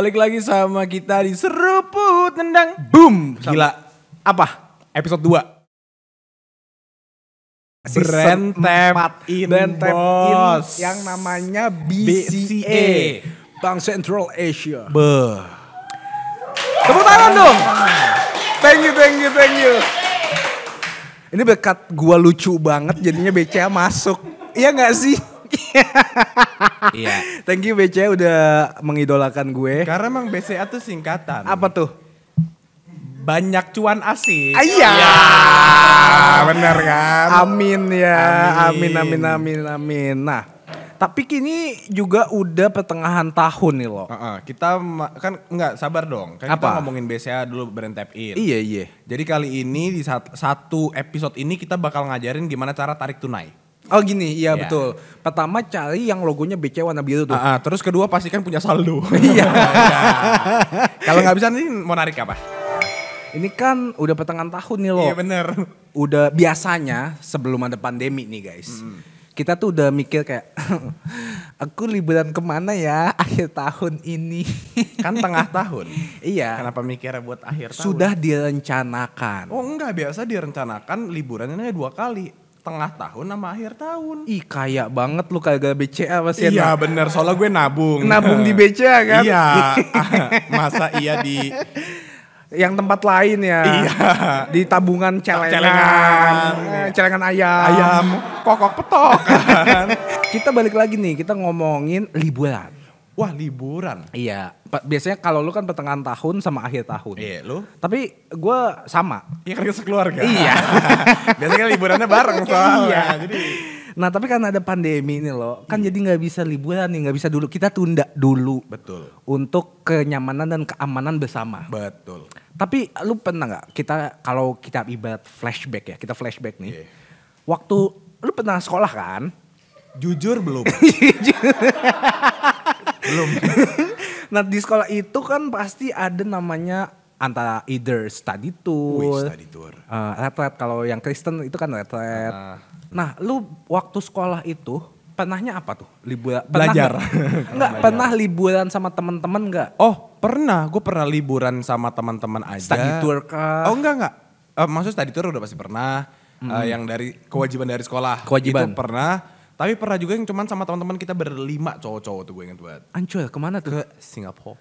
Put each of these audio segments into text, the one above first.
balik lagi sama kita di seruput nendang Boom, gila. Apa? Episode 2. Brand bos in, yang namanya BCA, Bank Central Asia. Be. Tepuk tangan dong. Thank you, thank you, thank you. Ini berkat gua lucu banget jadinya BCA masuk. Iya nggak sih? Iya. Thank you BCA udah mengidolakan gue. Karena emang BCA tuh singkatan. Apa tuh? Banyak cuan asik. Ah, iya. Ya, benar kan? Amin ya. Amin amin amin amin. Nah, tapi kini juga udah pertengahan tahun nih loh. Uh-uh, kita kan nggak sabar dong. Kan Apa? kita ngomongin BCA dulu brand tap in. Iya iya. Jadi kali ini di satu episode ini kita bakal ngajarin gimana cara tarik tunai. Oh gini, iya yeah. betul. Pertama cari yang logonya BC warna biru tuh. Uh, uh, terus kedua pastikan punya saldo. Iya. Oh, iya. Kalau nggak bisa nih mau narik apa? Ini kan udah pertengahan tahun nih loh. Iya bener. Udah biasanya sebelum ada pandemi nih guys. Mm. Kita tuh udah mikir kayak aku liburan kemana ya akhir tahun ini. kan tengah tahun. iya. Kenapa mikirnya buat akhir tahun? Sudah direncanakan. Oh enggak biasa direncanakan liburannya dua kali tengah tahun sama akhir tahun. Ih kaya banget lu kagak BCA pasti. Iya bener, soalnya gue nabung. Nabung di BCA kan? Iya, masa iya di... Yang tempat lain ya. Iya. Di tabungan celengan. Celengan. Ah, celengan ayam. Ayam. Kokok petok kan? kita balik lagi nih, kita ngomongin liburan. Wah liburan? Iya, biasanya kalau lu kan pertengahan tahun sama akhir tahun. Iya, lu? Tapi gue sama. Iya kan sekeluarga. Iya. biasanya kan liburannya bareng iya. soalnya. Iya. Jadi Nah tapi karena ada pandemi ini loh, kan iya. jadi nggak bisa liburan nih, nggak bisa dulu kita tunda dulu. Betul. Untuk kenyamanan dan keamanan bersama. Betul. Tapi lu pernah nggak kita kalau kita ibarat flashback ya, kita flashback nih. Yeah. Waktu lu pernah sekolah kan? Jujur belum. belum. Nah di sekolah itu kan pasti ada namanya antara either study tour, Wih, study tour. Uh, retret kalau yang Kristen itu kan retret. Uh. Nah, lu waktu sekolah itu pernahnya apa tuh? Liburan belajar. enggak pernah liburan sama teman-teman enggak? Oh, pernah. Gue pernah liburan sama teman-teman aja. Study tour kah? Oh, enggak enggak. Uh, maksud study tour udah pasti pernah. Mm. Uh, yang dari kewajiban dari sekolah. Kewajiban. Itu pernah tapi pernah juga yang cuman sama teman-teman kita berlima cowok-cowok tuh gue inget banget. Ancol kemana tuh? Ke Singapura.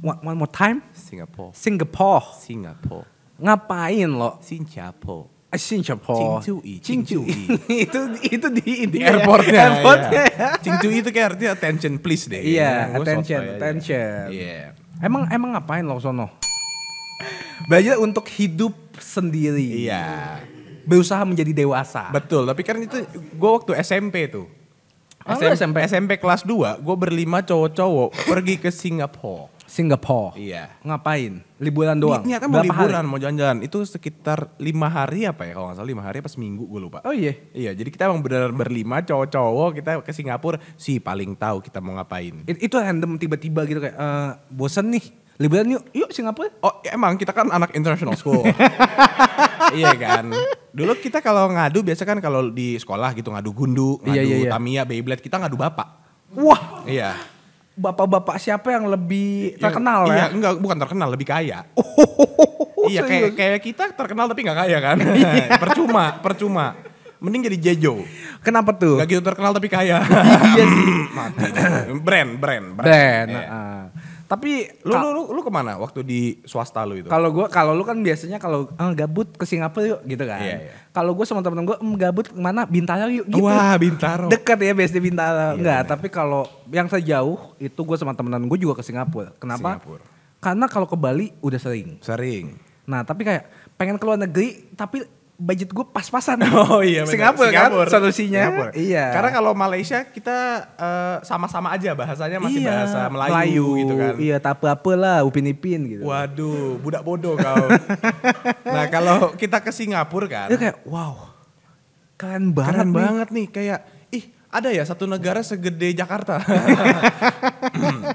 One, one more time? Singapura. Singapore. Singapura. Ngapain lo? Singapura. Eh, Singapore. Cingcui, Cingcui. itu itu di, di yeah, airportnya. airportnya. Yeah. Cingcui itu kayak artinya attention please deh. Iya, yeah, yeah. attention, ya, iya. attention. Iya. Yeah. Emang emang ngapain lo sono? Belajar untuk hidup sendiri. Iya. Yeah berusaha menjadi dewasa. Betul, tapi kan itu gue waktu SMP tuh. Oh, SMP, SMP SMP kelas 2, gue berlima cowok-cowok pergi ke Singapura. Singapura. Iya. Ngapain? Liburan doang. Niatnya mau Berapa liburan, hari? mau jalan-jalan. Itu sekitar lima hari apa ya? Kalau gak salah lima hari apa seminggu gue lupa. Oh iya. Iya. Jadi kita emang benar berlima cowok-cowok kita ke Singapura si paling tahu kita mau ngapain. It, itu random tiba-tiba gitu kayak uh, bosen nih liburan yuk yuk Singapura oh ya emang kita kan anak international school iya kan dulu kita kalau ngadu biasa kan kalau di sekolah gitu ngadu gundu ngadu iya, iya, iya. Tamiya Beyblade kita ngadu bapak wah iya bapak-bapak siapa yang lebih iya, terkenal iya, ya iya enggak bukan terkenal lebih kaya oh, iya kayak kayak kita terkenal tapi nggak kaya kan iya. percuma percuma mending jadi Jejo. Kenapa tuh? Gak gitu terkenal tapi kaya. iya sih. Mati. Brand, brand, brand. Brand. Yeah. Iya. Uh. Tapi lu, lu lu lu kemana waktu di swasta lu itu? Kalau gua kalau lu kan biasanya kalau eh, gabut ke Singapura yuk gitu kan. Iya, iya. Kalau gua sama temen-temen gua em, gabut kemana Bintaro yuk gitu. Wah, Bintaro. Dekat ya biasanya Bintaro. Iya, Enggak, bener. tapi kalau yang sejauh itu gua sama temen-temen gua juga ke Singapura. Kenapa? Singapura. Karena kalau ke Bali udah sering. Sering. Nah, tapi kayak pengen keluar negeri tapi budget gue pas-pasan. Oh iya. Singapura, Singapura kan solusinya. Singapura. Iya. Karena kalau Malaysia kita eh, sama-sama uh, aja bahasanya masih iya, bahasa Melayu, Melayu gitu kan. Iya, tak apa-apa lah, upin ipin gitu. Waduh, budak bodoh kau. nah kalau kita ke Singapura kan. Itu kayak wow, keren banget. Keren banget nih kayak ih ada ya satu negara segede Jakarta. Hmm.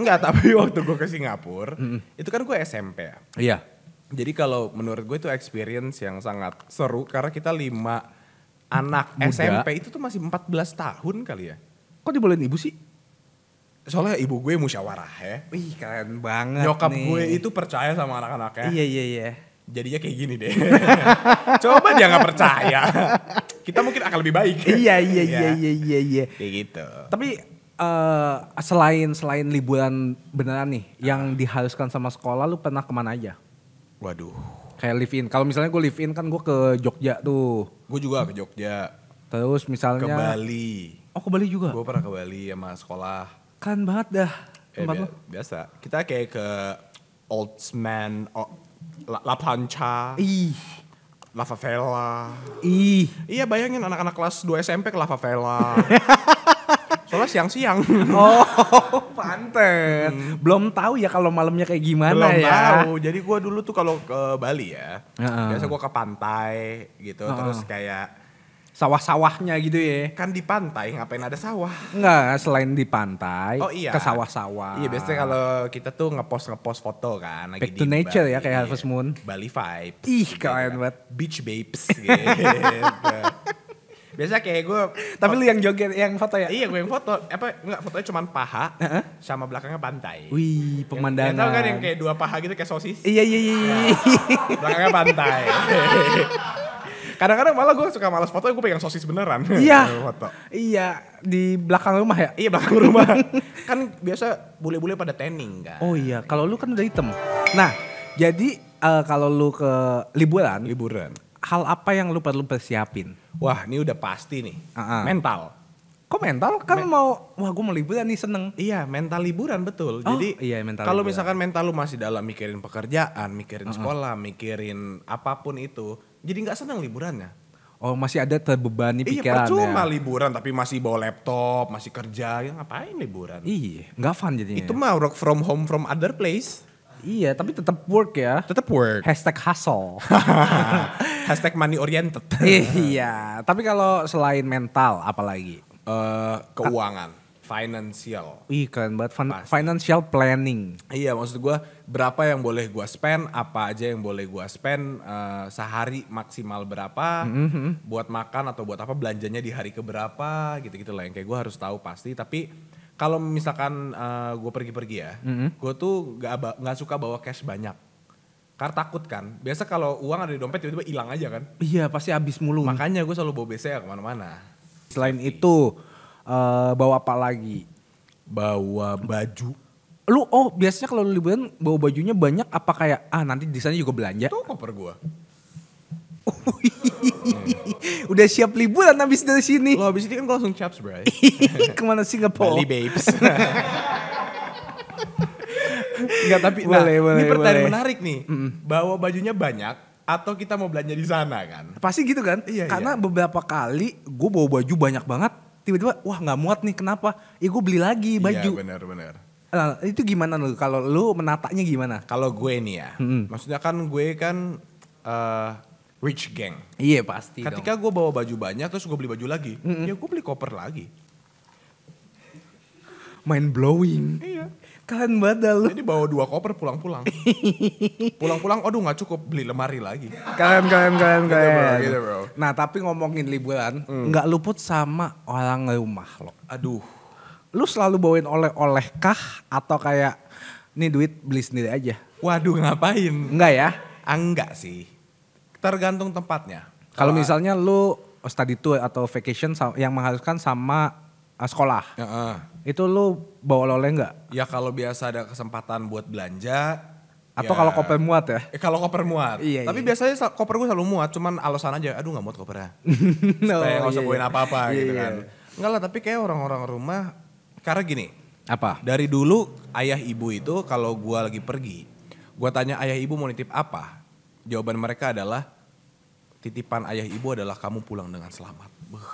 Enggak, tapi waktu gue ke Singapura, mm. itu kan gue SMP ya. Iya jadi kalau menurut gue itu experience yang sangat seru karena kita lima anak Muda. SMP itu tuh masih 14 tahun kali ya. Kok dibolehin ibu sih? Soalnya ibu gue musyawarah ya. Wih keren banget Nyokap nih. gue itu percaya sama anak-anaknya. Iya iya iya. Jadinya kayak gini deh. Coba dia gak percaya. Kita mungkin akan lebih baik. Iya iya iya iya iya iya. iya. Kayak gitu. Tapi uh, selain selain liburan beneran nih, uh. yang dihaluskan sama sekolah, lu pernah kemana aja? Waduh. Kayak live in. Kalau misalnya gue live in kan gue ke Jogja tuh. Gue juga ke Jogja. Terus misalnya. Ke Bali. Oh ke Bali juga? Gue pernah ke Bali sama sekolah. Kan banget dah. Eh, tempat eh, bi lo. Biasa. Kita kayak ke Oldsman, La, La Plancha. Ih. La Favela. Ih. Iya bayangin anak-anak kelas 2 SMP ke lava Favela. Soalnya siang-siang. Oh, pantes. Hmm. Belum tahu ya kalau malamnya kayak gimana Belum ya. Belum tahu. Jadi gua dulu tuh kalau ke Bali ya, uh-uh. biasa gua ke pantai gitu uh-uh. terus kayak sawah-sawahnya gitu ya. Kan di pantai ngapain ada sawah? Enggak, selain di pantai oh, iya. ke sawah-sawah. Iya, biasanya kalau kita tuh ngepost ngepost foto kan lagi Back di to nature ya, Bali, ya kayak Harvest Moon. Bali vibes. Ih, keren gitu. banget. Beach babes gitu. Biasa kayak gue. Tapi lu yang joget, yang foto ya? Iya gue yang foto. Apa enggak fotonya cuma paha sama belakangnya pantai. Wih ya, ya pemandangan. Yang, yang tau kan yang kayak dua paha gitu kayak sosis. Iya iya iya. iya. Nah, belakangnya pantai. Kadang-kadang malah gue suka malas foto, gue pegang sosis beneran. Iya. foto. Iya, di belakang rumah ya? Iya, belakang rumah. kan biasa bule-bule pada tanning kan. Oh iya, kalau lu kan udah hitam. Nah, jadi uh, kalau lu ke liburan, liburan hal apa yang lu perlu persiapin? Wah, ini udah pasti nih. uh huh Mental. Kok mental? Kan Men- mau wah gue mau liburan nih seneng. Iya, mental liburan betul. Oh, Jadi iya, mental kalau misalkan mental lu masih dalam mikirin pekerjaan, mikirin uh huh sekolah, mikirin apapun itu, jadi nggak seneng liburannya. Oh masih ada terbebani iya, pikirannya. Iya percuma ya? liburan tapi masih bawa laptop, masih kerja, ya ngapain liburan? Iya, nggak fun jadinya. Itu ya? mah work from home from other place. Iya, tapi tetap work ya. Tetap work. Hashtag hustle. Hashtag money oriented. iya, tapi kalau selain mental apalagi? Uh, keuangan, financial. Ih keren banget, financial planning. Iya maksud gue berapa yang boleh gue spend, apa aja yang boleh gue spend uh, sehari maksimal berapa, mm -hmm. buat makan atau buat apa belanjanya di hari keberapa gitu-gitu lah yang kayak gue harus tahu pasti. Tapi kalau misalkan uh, eh, gue pergi-pergi ya, mm-hmm. gue tuh gak, gak suka bawa cash banyak. Karena takut kan. Biasa kalau uang ada di dompet tiba-tiba hilang aja kan. Iya pasti habis mulu. Makanya gue selalu bawa BCA kemana-mana. Selain itu uh, bawa apa lagi? Bawa baju. Lu oh biasanya kalau liburan bawa bajunya banyak apa kayak ah nanti di sana juga belanja? Itu koper gue. udah siap liburan habis dari sini. Lo habis itu kan gue langsung chaps bro. Kemana Singapura? Bali, babes. Enggak, tapi nah, boleh, nah, boleh, ini pertanyaan boleh. menarik nih. Mm. Bawa bajunya banyak, atau kita mau belanja di sana kan? Pasti gitu kan? Iya, Karena iya. beberapa kali gue bawa baju banyak banget, tiba-tiba wah nggak muat nih kenapa? Ya eh, gue beli lagi iya, baju. Iya benar-benar. Nah, itu gimana lu? Kalau lu menatanya gimana? Kalau gue nih ya, hmm. maksudnya kan gue kan uh, rich gang. Iya pasti. Ketika gue bawa baju banyak terus gue beli baju lagi, mm -hmm. ya gue beli koper lagi. Mind blowing. Iya. Kalian badal. Jadi bawa dua koper pulang-pulang. pulang-pulang, aduh nggak cukup beli lemari lagi. Kalian kalian kalian kalian. Nah tapi ngomongin liburan, hmm. nggak mm. luput sama orang rumah lo. Aduh. Lu selalu bawain oleh-oleh kah atau kayak nih duit beli sendiri aja? Waduh ngapain? Enggak ya? Enggak ah, sih Tergantung tempatnya. Kalau misalnya lu study tour atau vacation yang mengharuskan sama eh, sekolah. Ya, uh. Itu lu bawa oleh enggak? Ya kalau biasa ada kesempatan buat belanja. Atau ya, kalau koper muat ya? Eh, kalau koper muat. Iya, iya Tapi iya. biasanya koper gue selalu muat, cuman alasan aja, aduh nggak muat kopernya. no, Supaya nggak usah iya, iya. apa-apa iya, gitu iya, kan. Enggak lah, tapi kayak orang-orang rumah, karena gini. Apa? Dari dulu ayah ibu itu kalau gue lagi pergi, gue tanya ayah ibu mau nitip apa, jawaban mereka adalah titipan ayah ibu adalah kamu pulang dengan selamat. Buh.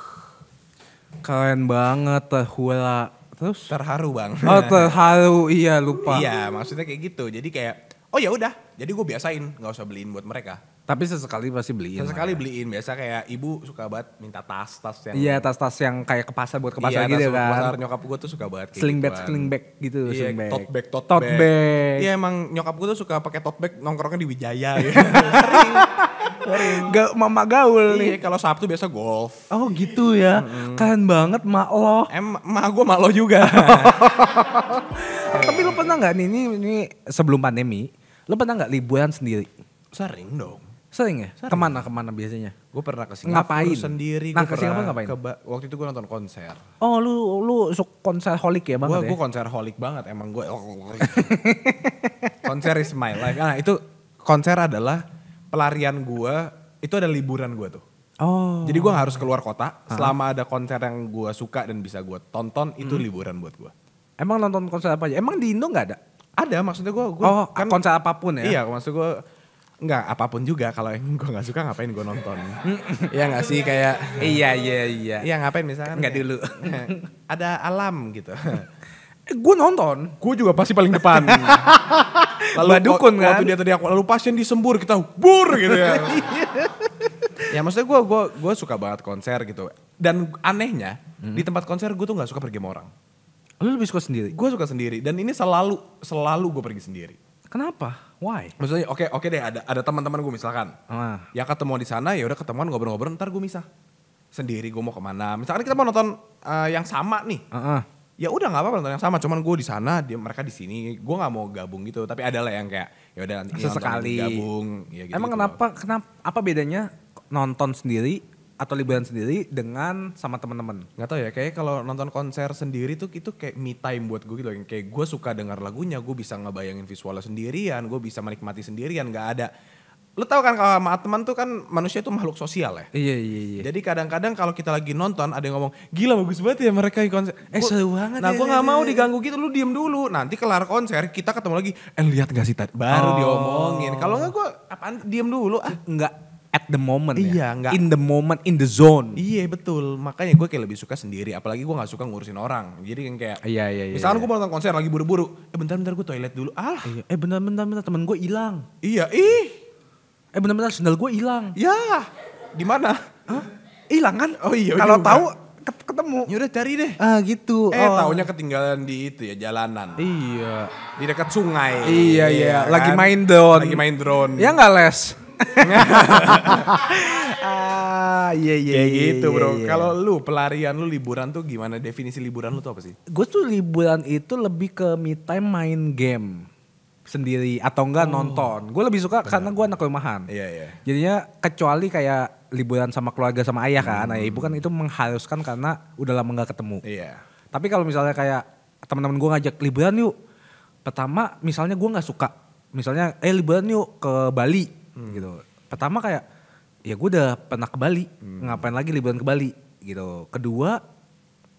Keren banget eh, Hula. Terus terharu bang. Oh terharu iya lupa. Iya maksudnya kayak gitu. Jadi kayak oh ya udah. Jadi gue biasain nggak usah beliin buat mereka tapi sesekali pasti beliin. Sesekali lah. beliin biasa kayak ibu suka banget minta tas-tas yang Iya, tas-tas yang kayak ke pasar buat ke iya, pasar iya, gitu tas kan. Pasar nyokap gue tuh suka banget Sling bag, gitu sling bag gitu, iya, sling bag. Tote bag, tote, tote bag. Iya, emang nyokap gue tuh suka pakai tote bag nongkrongnya di Wijaya gitu. Sering. Sering. Gak, mama gaul nih. Iya, kalau Sabtu biasa golf. Oh gitu ya. Hmm. Keren banget mak lo. Em, mak gue mak lo juga. Tapi lo pernah nggak nih ini, ini sebelum pandemi, lo pernah nggak liburan sendiri? Sering dong. Sering ya? Sering. Kemana kemana biasanya? Gue pernah ke Singapura ngapain? sendiri. Nah, ke Singapura ngapain? Ke waktu itu gue nonton konser. Oh, lu lu suka konser holik ya banget gue ya? Gue konser holik banget emang gue. konser is my life. Nah, itu konser adalah pelarian gue. Itu ada liburan gue tuh. Oh. Jadi gue harus keluar kota. Selama ada konser yang gue suka dan bisa gue tonton, itu hmm. liburan buat gue. Emang nonton konser apa aja? Emang di Indo nggak ada? Ada, maksudnya gue. oh, kan, konser apapun ya? Iya, maksud gue Enggak, apapun juga kalau yang gue gak suka ngapain gue nonton. Iya nggak sih kayak Iya, iya, iya. Iya ngapain misalkan? Enggak dulu. ada alam gitu. Eh, gue nonton. Gue juga pasti paling depan. lalu Mbak Dukun kan. Waktu dia tadi aku lalu pasien disembur kita bur gitu ya. Iya. ya maksudnya gue gua, gua suka banget konser gitu. Dan anehnya hmm. di tempat konser gue tuh gak suka pergi sama orang. Lu lebih suka sendiri? Gue suka sendiri dan ini selalu selalu gue pergi sendiri. Kenapa? Why? Maksudnya oke okay, oke okay deh ada ada teman-teman gue misalkan. Ah. Ya ketemu di sana ya udah ketemuan ngobrol-ngobrol ntar gue misah. Sendiri gue mau kemana. Misalkan kita mau nonton uh, yang sama nih. Uh -uh. Ya udah nggak apa-apa nonton yang sama. Cuman gue di sana dia mereka di sini. Gue nggak mau gabung gitu. Tapi ada lah yang kayak ya udah nanti ya sesekali gabung. Ya gitu, Emang kenapa kenapa apa bedanya nonton sendiri atau liburan sendiri dengan sama temen teman Gak tau ya, kayak kalau nonton konser sendiri tuh itu kayak me time buat gue gitu. Kayak gue suka dengar lagunya, gue bisa ngebayangin visualnya sendirian, gue bisa menikmati sendirian, gak ada lu tau kan kalau sama teman tuh kan manusia itu makhluk sosial ya. Iya iya iya. Jadi kadang-kadang kalau kita lagi nonton ada yang ngomong gila bagus banget ya mereka di konser. Eh gua, seru banget. Nah ya, gue ya, nggak ya, mau ya. diganggu gitu lu diem dulu. Nanti kelar konser kita ketemu lagi. Eh lihat gak sih tadi? Baru oh. diomongin. Kalau nggak gue apaan diem dulu ah. Nggak at the moment ya. iya, ya. Enggak. in the moment, in the zone. Iya betul. Makanya gue kayak lebih suka sendiri. Apalagi gue gak suka ngurusin orang. Jadi kayak, iya, iya, iya, misalkan iya. gue mau nonton konser lagi buru-buru. Eh bentar-bentar gue toilet dulu. Ah. Iya. Eh bentar-bentar bentar, temen gue hilang. Iya, ih. Eh bentar-bentar sendal gue hilang. Ya, di mana? Hilang kan? Oh iya. Kalau tahu ketemu. Ya udah cari deh. Ah gitu. Eh oh. taunya ketinggalan di itu ya jalanan. Iya. Di dekat sungai. Iya iya. iya kan? Lagi main drone. Lagi main drone. Ya nggak les. ah, iya iya. Kayak iya, gitu, iya, Bro. Iya, iya. Kalau lu pelarian lu liburan tuh gimana? Definisi liburan lu tuh apa sih? Gue tuh liburan itu lebih ke me time main game sendiri atau enggak oh. nonton. Gue lebih suka Bener. karena gue anak rumahan. Iya, iya. Jadinya kecuali kayak liburan sama keluarga sama ayah kan. Ayah hmm. ibu kan itu mengharuskan karena udah lama gak ketemu. Iya. Tapi kalau misalnya kayak teman-teman gue ngajak liburan yuk. Pertama misalnya gue gak suka. Misalnya eh liburan yuk ke Bali hmm. gitu. Pertama kayak ya gue udah pernah ke Bali, hmm. ngapain lagi liburan ke Bali gitu. Kedua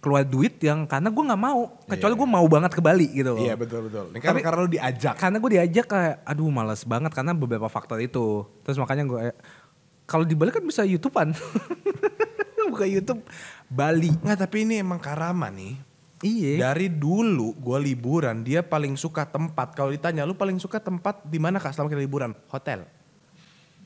keluar duit yang karena gue nggak mau iya, kecuali yeah. gue iya. mau banget ke Bali gitu Iya yeah, betul betul. Ini karena Tapi, karena lu diajak. Karena gue diajak kayak aduh malas banget karena beberapa faktor itu. Terus makanya gue kalau di Bali kan bisa YouTubean. Buka YouTube Bali. Nggak tapi ini emang karama nih. Iya. Dari dulu gue liburan dia paling suka tempat. Kalau ditanya lu paling suka tempat di mana kak selama kita liburan? Hotel.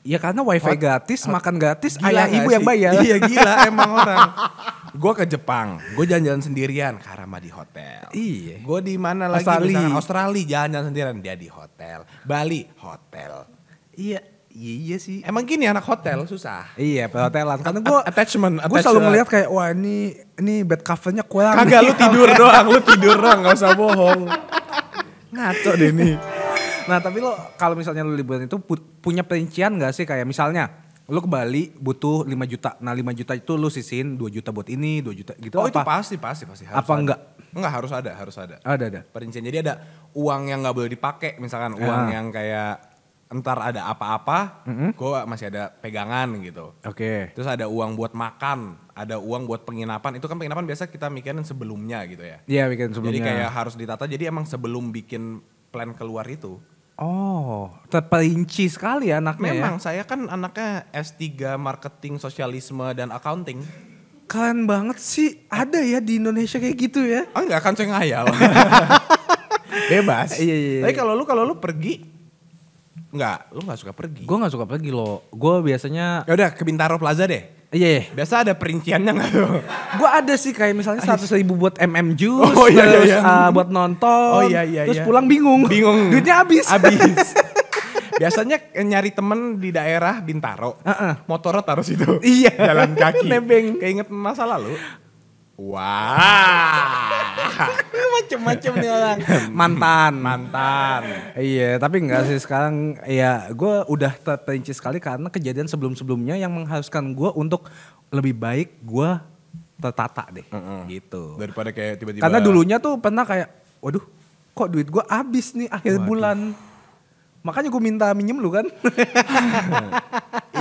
Ya karena wifi hot, gratis, hot, makan gratis, gila ayah ibu sih? yang bayar. Iya gila emang orang. Gue ke Jepang, gue jalan-jalan sendirian karena di hotel. Iya. Gue di mana lagi? Australia. Australia jalan-jalan sendirian dia di hotel. Bali hotel. Iya. Iya, iya sih. Emang gini anak hotel susah. Iya, perhotelan. Karena gue attachment, gue selalu ngeliat kayak wah ini ini bed covernya kurang. Kagak lu tidur doang, lu tidur doang, gak usah bohong. Ngaco deh nih nah tapi lo kalau misalnya lo liburan itu pu punya perincian gak sih kayak misalnya lo ke Bali butuh 5 juta. Nah 5 juta itu lo sisin 2 juta buat ini, 2 juta gitu. Oh apa? itu pasti, pasti, pasti. Harus apa ada. enggak? Enggak harus ada, harus ada. Ada, ada. Perincian. Jadi ada uang yang gak boleh dipakai. Misalkan ya. uang yang kayak entar ada apa-apa, mm -hmm. gue masih ada pegangan gitu. Oke. Okay. Terus ada uang buat makan, ada uang buat penginapan. Itu kan penginapan biasa kita mikirin sebelumnya gitu ya. Iya, mikirin sebelumnya. Jadi kayak harus ditata. Jadi emang sebelum bikin plan keluar itu, Oh, terperinci sekali ya anaknya Memang, ya? saya kan anaknya S3 Marketing, Sosialisme, dan Accounting. Keren banget sih, ada ya di Indonesia kayak gitu ya? Oh ah, enggak, kan saya ngayal. Bebas. Iya, iya, iya. Tapi kalau lu, kalau lu pergi, enggak, lu enggak suka pergi. Gue enggak suka pergi loh, gue biasanya... Yaudah, ke Bintaro Plaza deh. Iya. Yeah. Biasa ada perinciannya gak tuh? Gue ada sih kayak misalnya seratus ribu buat MM juice, oh, iya, iya terus iya, iya. Uh, buat nonton, oh, iya, iya, terus iya. pulang bingung, bingung, duitnya habis, habis. Biasanya nyari temen di daerah Bintaro, uh -uh. motornya taruh situ, iya. jalan kaki, nebeng, kayak inget masa lalu. Wah, wow. macem-macem nih orang. Mantan, mantan. iya, tapi enggak sih sekarang. Iya, gue udah terinci sekali karena kejadian sebelum-sebelumnya yang mengharuskan gue untuk lebih baik gue tertata deh, mm -hmm. gitu. Daripada kayak tiba-tiba. Karena dulunya tuh pernah kayak, waduh, kok duit gue habis nih akhir waduh. bulan. Makanya gue minta minjem lu kan.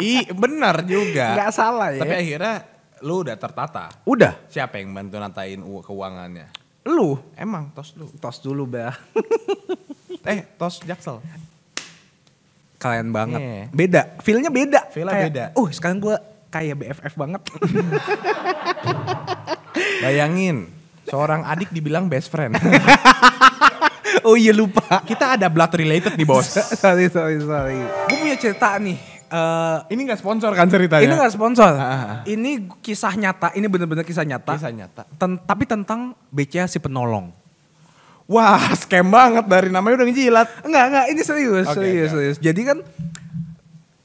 Ih, benar juga. Gak salah ya. Tapi akhirnya lu udah tertata. Udah. Siapa yang bantu natain keuangannya? Lu. Emang tos lu. Tos dulu, ba, eh, tos Jaksel. Kalian banget. Yeah. Beda. Feelnya beda. Feelnya kayak, beda. Uh, sekarang gue kayak BFF banget. Bayangin, seorang adik dibilang best friend. oh iya lupa. Kita ada blood related di bos. sorry, sorry, sorry. Gue punya cerita nih uh, ini gak sponsor kan ceritanya? Ini gak sponsor. Ah, ah, ah. Ini kisah nyata. Ini bener-bener kisah nyata. Kisah nyata. Ten, tapi tentang BCA si penolong. Wah, scam banget dari namanya udah ngejilat. Enggak, enggak, ini serius, okay, serius, okay. serius. Jadi kan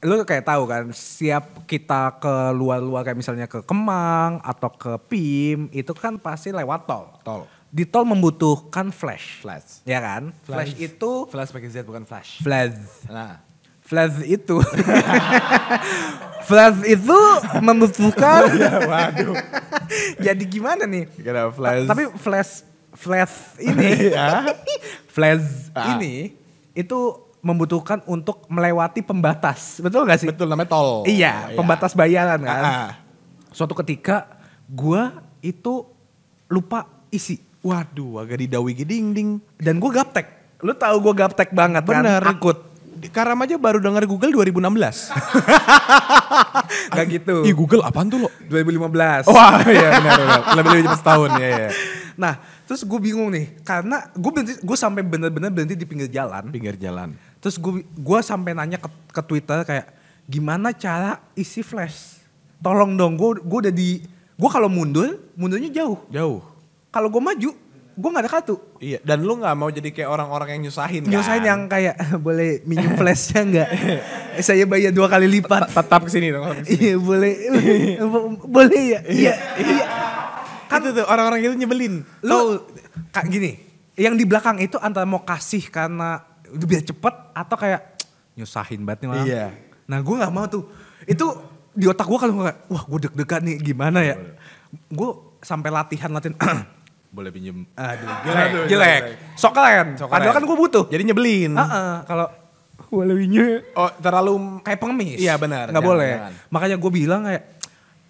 lu kayak tahu kan siap kita ke luar-luar kayak misalnya ke Kemang atau ke PIM itu kan pasti lewat tol. Tol. Di tol membutuhkan flash. Flash. Ya kan? Flash, flash itu flash pakai Z bukan flash. Flash. Nah. Flash itu. flash itu membutuhkan. Ya, waduh. Jadi gimana nih? Karena flash. Tapi flash flash ini, ya. flash ah. ini itu membutuhkan untuk melewati pembatas, betul gak sih? Betul, namanya tol. Iya, iya. pembatas iya. bayaran kan. Ah, ah. Suatu ketika gue itu lupa isi. Waduh, agak didawi geding ding. Dan gue gaptek. Lu tahu gue gaptek banget kan? Bener. kan? Akut Karam aja baru denger Google 2016. Gak gitu. Ih Google apaan tuh lo? 2015. Wah iya benar, benar. Lebih lebih lima setahun ya. ya. Nah terus gue bingung nih karena gue berhenti gue sampai bener-bener berhenti di pinggir jalan. Pinggir jalan. Terus gue gue sampai nanya ke, ke Twitter kayak gimana cara isi flash? Tolong dong gue gue udah di gue kalau mundur mundurnya jauh. Jauh. Kalau gue maju gue gak ada kartu. Iya, dan lu gak mau jadi kayak orang-orang yang nyusahin kan? Nyusahin yang kayak boleh minjem flashnya gak? Saya bayar dua kali lipat. Tetap kesini dong. Iya boleh, boleh ya. Iya iya, iya, iya. Kan itu tuh orang-orang itu nyebelin. Lu kayak gini, yang di belakang itu antara mau kasih karena udah biar cepet atau kayak nyusahin banget nih malam. Iya. Nah gue gak mau tuh. Itu di otak gue kalau gak, wah gue deg-degan nih gimana ya. Iya, gue sampai latihan latihan boleh pinjem. Aduh, jelek, Aduh, jelek. Sok keren. So Padahal kan gue butuh. Jadi nyebelin. Heeh, uh -uh, kalau oh terlalu kayak pengemis. Iya benar. Gak boleh. Jangan. Makanya gue bilang kayak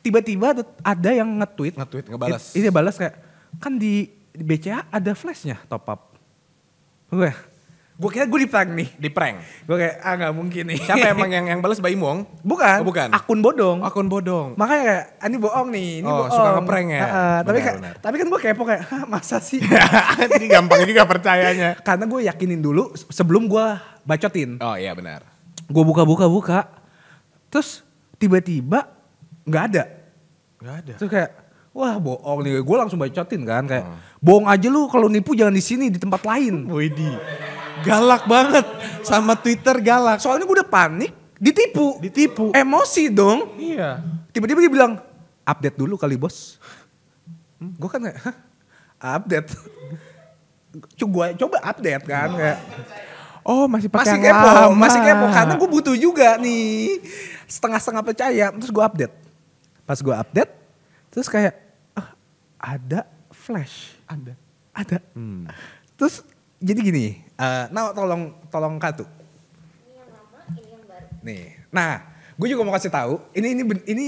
tiba-tiba ada yang nge-tweet, nge-tweet ngebalas. Iya balas kayak kan di, di BCA ada flashnya top up. Gue Gue kira gue di prank nih. Di prank. Gue kayak ah gak mungkin nih. Siapa emang yang yang balas Bayi Mong? Bukan. Oh, bukan. Akun bodong. Akun bodong. Makanya kayak ini bohong nih, ini oh, bohong. suka ngeprank ya. Uh, benar, tapi kayak tapi kan gue kepo kayak Hah, masa sih? ini gampang juga percayanya. Karena gue yakinin dulu sebelum gue bacotin. Oh iya benar. Gue buka-buka buka. Terus tiba-tiba nggak ada. Nggak ada. Terus kayak wah bohong nih. Gue langsung bacotin kan kayak hmm. bohong aja lu kalau nipu jangan di sini di tempat lain. Widih galak banget sama Twitter galak. Soalnya gue udah panik, ditipu. Ditipu. Emosi dong. Iya. Tiba-tiba dia bilang, update dulu kali bos. Hmm? Gue kan kayak, Hah? update. Coba, coba update kan oh, kayak. Oh masih pakai masih kepo, lama. masih kepo karena gue butuh juga nih setengah-setengah percaya terus gue update. Pas gue update terus kayak ah, ada flash, ada, ada. Hmm. Terus jadi gini, Uh, nah tolong tolong kartu. Ini yang lama, ini yang baru. Nih. Nah, gue juga mau kasih tahu, ini ini ini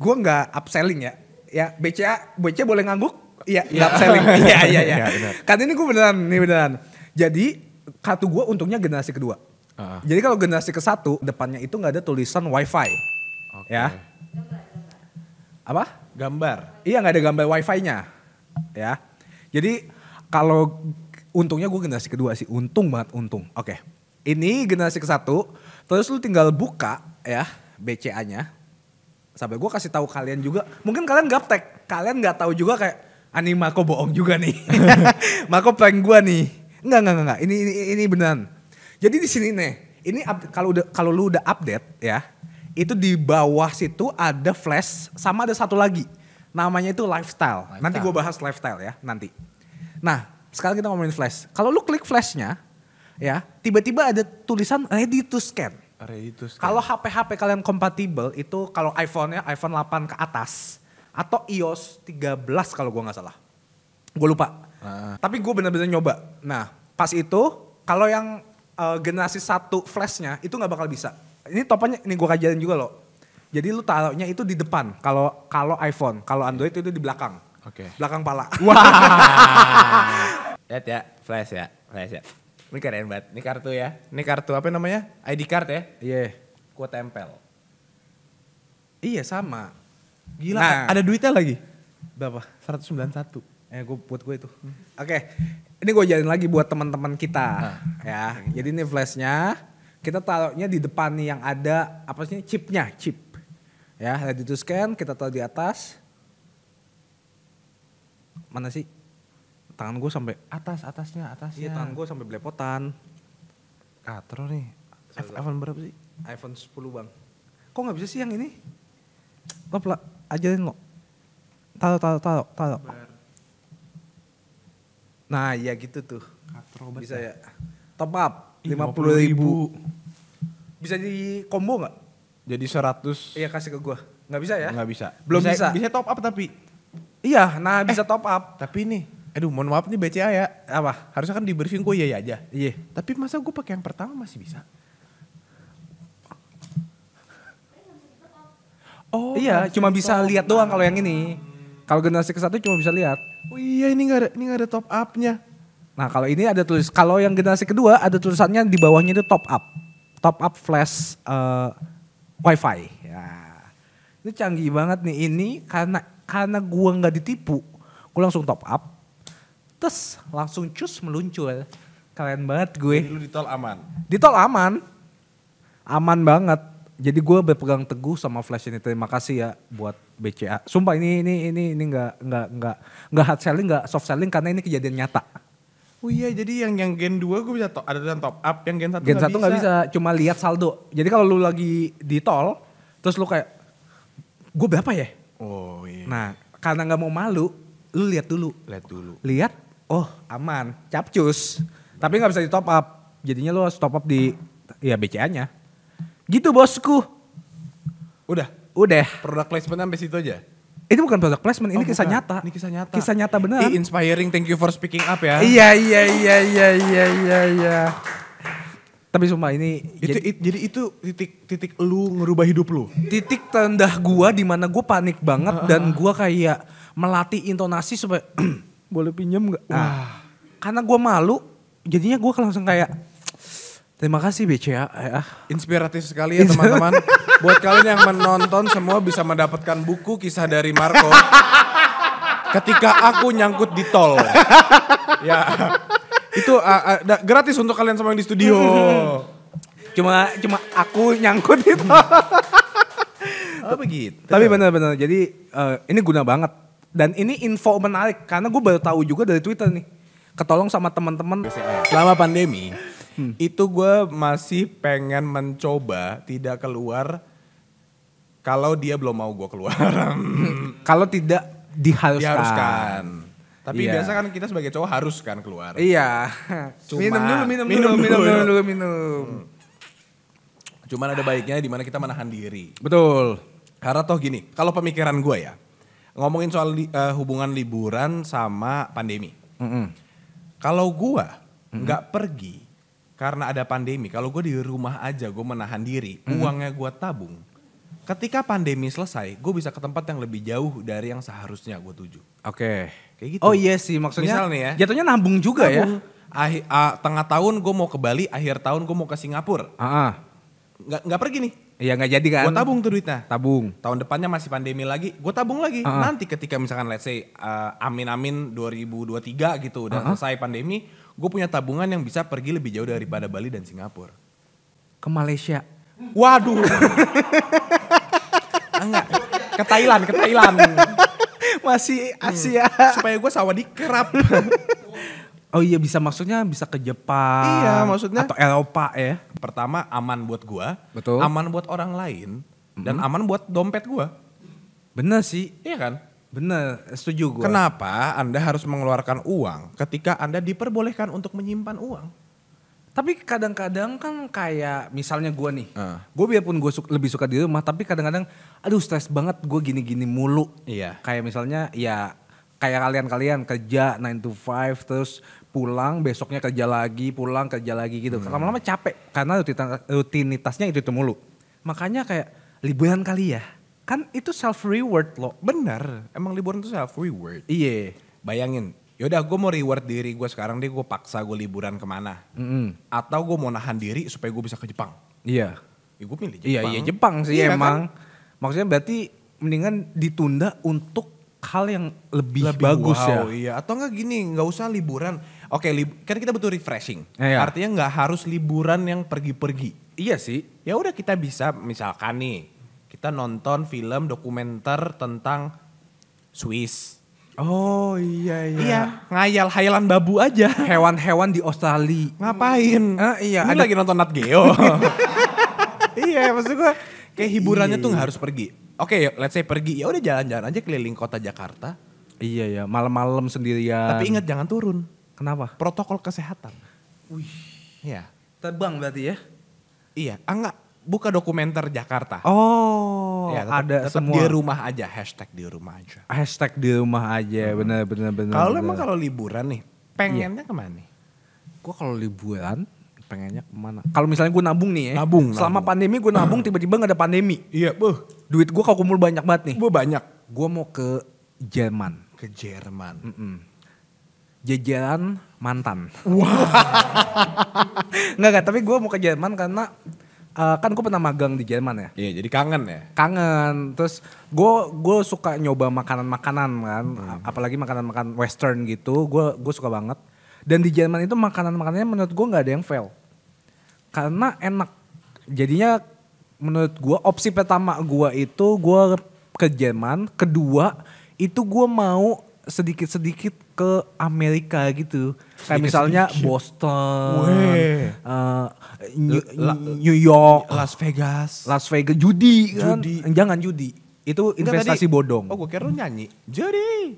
gue nggak upselling ya. Ya, BCA BCA boleh ngangguk? Iya, yeah. upselling. Iya, iya, iya. Kan ini gue beneran, ini beneran. Jadi kartu gue untungnya generasi kedua. Uh. Jadi kalau generasi ke satu depannya itu nggak ada tulisan wifi, okay. ya. Apa? Gambar. Iya nggak ada gambar wifi-nya, ya. Jadi kalau untungnya gue generasi kedua sih untung banget untung oke okay. ini generasi ke satu terus lu tinggal buka ya BCA nya sampai gue kasih tahu kalian juga mungkin kalian gaptek kalian nggak tahu juga kayak ani ah, mako bohong juga nih mako prank gue nih Enggak, enggak, enggak. Ini ini, ini beneran. Jadi di sini nih, ini kalau udah kalau lu udah update ya, itu di bawah situ ada flash sama ada satu lagi. Namanya itu lifestyle. lifestyle. Nanti gue bahas lifestyle ya, nanti. Nah, sekarang kita ngomongin flash. Kalau lu klik flashnya, ya tiba-tiba ada tulisan ready to scan. Ready to scan. Kalau HP-HP kalian kompatibel itu kalau iPhone-nya iPhone 8 ke atas atau iOS 13 kalau gua nggak salah. Gue lupa. Uh. Tapi gue bener-bener nyoba. Nah pas itu kalau yang uh, generasi satu flashnya itu nggak bakal bisa. Ini topannya ini gue kajarin juga loh. Jadi lu taruhnya itu di depan kalau kalau iPhone, kalau Android itu di belakang. Okay. Belakang pala. Wah. lihat ya flash ya flash ya ini keren banget ini kartu ya ini kartu apa namanya ID card ya iya yeah. tempel iya sama gila nah. ada duitnya lagi berapa 191 eh gue buat gue itu hmm. oke okay. ini gue jalin lagi buat teman-teman kita nah. ya jadi ini flashnya kita taruhnya di depan nih yang ada apa sih chipnya chip ya ready to scan kita taruh di atas mana sih tangan gue sampai atas atasnya atasnya iya tangan gue sampai belepotan katro nih Salah. iPhone berapa sih iPhone 10 bang kok nggak bisa sih yang ini lo pelak ajarin lo taro taro taro taro nah ya gitu tuh katro bisa ya top up lima puluh ribu. bisa di combo nggak jadi seratus iya kasih ke gue nggak bisa ya nggak bisa belum bisa, bisa top up tapi Iya, nah eh, bisa top up. Tapi ini aduh mohon maaf nih BCA ya apa harusnya kan di briefing gue iya, iya aja iya tapi masa gue pakai yang pertama masih bisa oh iya cuma bisa lihat doang kalau yang ini kalau generasi ke satu cuma bisa lihat oh iya ini nggak ada ini nggak ada top upnya nah kalau ini ada tulis kalau yang generasi kedua ada tulisannya di bawahnya itu top up top up flash uh, wifi ya ini canggih banget nih ini karena karena gue nggak ditipu gue langsung top up tes langsung cus meluncur. Keren banget gue. Jadi lu di tol aman? Di tol aman. Aman banget. Jadi gue berpegang teguh sama flash ini. Terima kasih ya buat BCA. Sumpah ini ini ini ini nggak nggak nggak nggak hard selling nggak soft selling karena ini kejadian nyata. Oh iya jadi yang yang gen 2 gue bisa top, ada dan top up yang gen satu gen satu 1 bisa. gak bisa cuma lihat saldo. Jadi kalau lu lagi di tol terus lu kayak gue berapa ya? Oh iya. Nah karena nggak mau malu lu lihat dulu. Lihat dulu. Lihat oh aman capcus tapi nggak bisa di top up jadinya lo harus top up di ya BCA nya gitu bosku udah udah produk placement sampai situ aja ini bukan product placement, ini oh, kisah bukan. nyata. Ini kisah nyata. Kisah nyata bener. inspiring, thank you for speaking up ya. Iya, iya, iya, iya, iya, iya, iya. Tapi sumpah ini itu, jadi, it, jadi itu titik titik lu ngerubah hidup lu. Titik terendah gua di mana gua panik banget uh, uh. dan ah. gua kayak melatih intonasi supaya boleh pinjam nggak? Ah, karena gue malu, jadinya gue langsung kayak Terima kasih BCA. Ya. Inspiratif sekali ya teman-teman. Buat kalian yang menonton semua bisa mendapatkan buku kisah dari Marco. Ketika aku nyangkut di tol. ya. Itu uh, uh, gratis untuk kalian semua yang di studio. cuma cuma aku nyangkut di oh begitu. Tapi benar-benar jadi uh, ini guna banget dan ini info menarik karena gue baru tahu juga dari Twitter nih. Ketolong sama teman-teman. Selama pandemi hmm. itu gue masih pengen mencoba tidak keluar kalau dia belum mau gue keluar. kalau tidak diharuskan. diharuskan. Tapi iya. biasa kan kita sebagai cowok harus kan keluar. Iya. Cuma, minum dulu, minum, minum dulu, minum dulu, minum. minum. Hmm. Cuman ada baiknya di mana kita menahan diri. Betul. Karena toh gini, kalau pemikiran gue ya, ngomongin soal li, uh, hubungan liburan sama pandemi. Mm -hmm. Kalau gua nggak mm -hmm. pergi karena ada pandemi, kalau gue di rumah aja gue menahan diri, mm -hmm. uangnya gue tabung. Ketika pandemi selesai, gue bisa ke tempat yang lebih jauh dari yang seharusnya gue tuju. Oke. Okay. Kayak gitu. Oh iya sih maksudnya. Misalnya nih ya. Jatuhnya nabung juga ya? nabung. ya. Akhir, uh, tengah tahun gue mau ke Bali, akhir tahun gue mau ke Singapura. Ah. Uh -huh. Nggak nggak pergi nih Iya nggak jadi kan? Gue tabung tuh duitnya. Tabung. Tahun depannya masih pandemi lagi, gue tabung lagi. Uh-huh. Nanti ketika misalkan let's say uh, amin amin 2023 gitu udah uh-huh. selesai pandemi, gue punya tabungan yang bisa pergi lebih jauh daripada Bali dan Singapura. Ke Malaysia. Waduh. Enggak. Ke Thailand, ke Thailand. masih Asia. Hmm. Supaya gue sawah kerap. Oh iya bisa maksudnya bisa ke Jepang. Iya maksudnya. Atau Eropa ya. Pertama aman buat gua. Betul. Aman buat orang lain. Mm-hmm. Dan aman buat dompet gua. Bener sih. Iya kan? Bener, setuju gua. Kenapa Anda harus mengeluarkan uang ketika Anda diperbolehkan untuk menyimpan uang? Tapi kadang-kadang kan kayak misalnya gua nih, uh. Ah. gue biarpun gue su lebih suka di rumah, tapi kadang-kadang, aduh stres banget gue gini-gini mulu. Iya. Kayak misalnya ya kayak kalian-kalian kerja 9 to 5 terus pulang besoknya kerja lagi pulang kerja lagi gitu hmm. lama-lama capek karena rutinitasnya itu itu mulu makanya kayak liburan kali ya kan itu self reward loh bener emang liburan itu self reward iya bayangin yaudah gue mau reward diri gue sekarang deh gue paksa gue liburan kemana mm -hmm. atau gue mau nahan diri supaya gue bisa ke Jepang iya ya gue pilih Jepang iya iya Jepang sih iya, kan? emang kan? maksudnya berarti mendingan ditunda untuk hal yang lebih, lebih bagus wow, ya. Iya. Atau enggak gini, nggak usah liburan. Oke, li kan kita butuh refreshing. Eh, iya. Artinya nggak harus liburan yang pergi-pergi. Iya sih. Ya udah kita bisa misalkan nih, kita nonton film dokumenter tentang Swiss. Oh iya iya. Iya, ngayal hayalan babu aja. Hewan-hewan di Australia. Ngapain? Ah, iya, Ini ada lagi nonton Nat Geo. iya, maksud gue kayak hiburannya iya, tuh nggak iya. harus pergi oke okay, let's say pergi ya udah jalan-jalan aja keliling kota Jakarta iya ya malam-malam sendirian tapi ingat jangan turun kenapa protokol kesehatan wih ya terbang berarti ya iya ah, enggak buka dokumenter Jakarta oh ya, tetap, ada tetap semua di rumah aja hashtag di rumah aja hashtag di rumah aja hmm. bener bener bener kalau emang kalau liburan nih pengennya iya. kemana gua kalau liburan pengennya kemana? Kalau misalnya gue nabung nih ya. Nabung. Selama nabung. pandemi gue nabung tiba-tiba gak ada pandemi. Iya, Buh. Duit gue kau kumpul banyak banget nih. Gue banyak. Gue mau ke Jerman. Ke Jerman. Mm -mm. Jajaran mantan. Wah. Wow. Enggak, tapi gue mau ke Jerman karena uh, kan gue pernah magang di Jerman ya. Iya, jadi kangen ya. Kangen. Terus gue gue suka nyoba makanan-makanan kan, hmm. apalagi makanan-makanan western gitu. Gue gue suka banget. Dan di Jerman itu makanan-makanannya menurut gue nggak ada yang fail karena enak jadinya menurut gue opsi pertama gue itu gue ke Jerman kedua itu gue mau sedikit-sedikit ke Amerika gitu kayak misalnya sedikit. Boston uh, New, New York Las Vegas Las Vegas judi, kan. judi. kan jangan judi itu investasi tadi, bodong. Oh gue kira lu nyanyi. Jadi.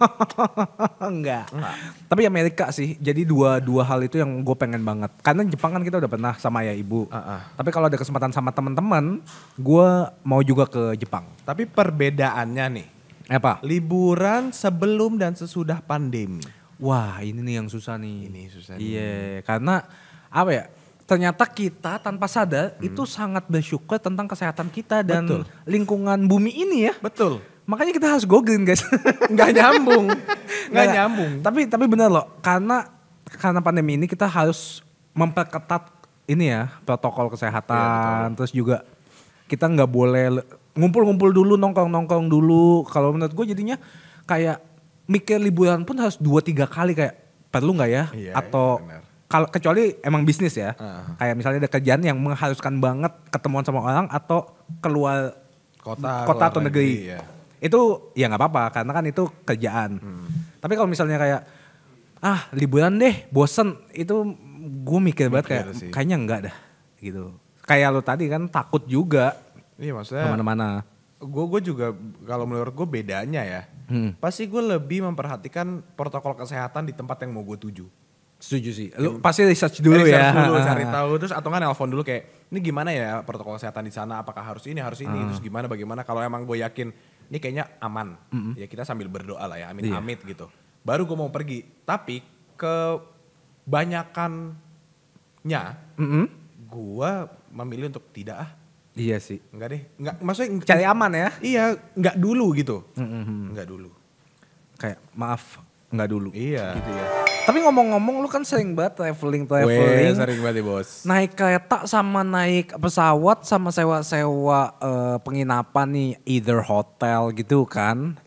Enggak. Enggak. Tapi Amerika sih. Jadi dua dua hal itu yang gue pengen banget. Karena Jepang kan kita udah pernah sama ya ibu. Uh -uh. Tapi kalau ada kesempatan sama teman-teman, gue mau juga ke Jepang. Tapi perbedaannya nih. Apa? Liburan sebelum dan sesudah pandemi. Wah ini nih yang susah nih. Ini susah. Iya yeah, karena apa ya? ternyata kita tanpa sadar hmm. itu sangat bersyukur tentang kesehatan kita dan Betul. lingkungan bumi ini ya. Betul. Makanya kita harus go green guys. Nggak nyambung. Nggak nyambung. Tapi tapi benar loh karena karena pandemi ini kita harus memperketat ini ya protokol kesehatan ya, terus juga kita nggak boleh ngumpul-ngumpul dulu nongkrong-nongkrong dulu kalau menurut gue jadinya kayak mikir liburan pun harus dua tiga kali kayak perlu nggak ya ya atau ya, kalau kecuali emang bisnis ya. Uh. Kayak misalnya ada kerjaan yang mengharuskan banget ketemuan sama orang atau keluar kota, kota atau negeri. negeri ya. Itu ya nggak apa-apa karena kan itu kerjaan. Hmm. Tapi kalau misalnya kayak ah liburan deh, bosen itu gue mikir, mikir banget kayak sih. kayaknya enggak dah gitu. Kayak lo tadi kan takut juga. Iya maksudnya. Kemana-mana. Gue gue juga kalau menurut gue bedanya ya. Hmm. Pasti gue lebih memperhatikan protokol kesehatan di tempat yang mau gue tuju. Setuju sih. Lu pasti research dulu research ya. dulu cari tahu terus atau kan nelpon dulu kayak ini gimana ya protokol kesehatan di sana apakah harus ini harus ini hmm. terus gimana bagaimana kalau emang gue yakin ini kayaknya aman. Mm -hmm. Ya kita sambil berdoa lah ya amin yeah. amit gitu. Baru gue mau pergi tapi kebanyakannya mm -hmm. gue memilih untuk tidak ah. Iya sih. Enggak deh. Enggak maksudnya cari aman ya. Iya, enggak dulu gitu. Mm -hmm. Enggak hmm, hmm. dulu. Kayak maaf, enggak dulu. Iya. Gitu ya. Tapi ngomong-ngomong lu kan sering banget traveling traveling. Weh, sering banget bos. Naik kereta sama naik pesawat sama sewa-sewa uh, penginapan nih either hotel gitu kan.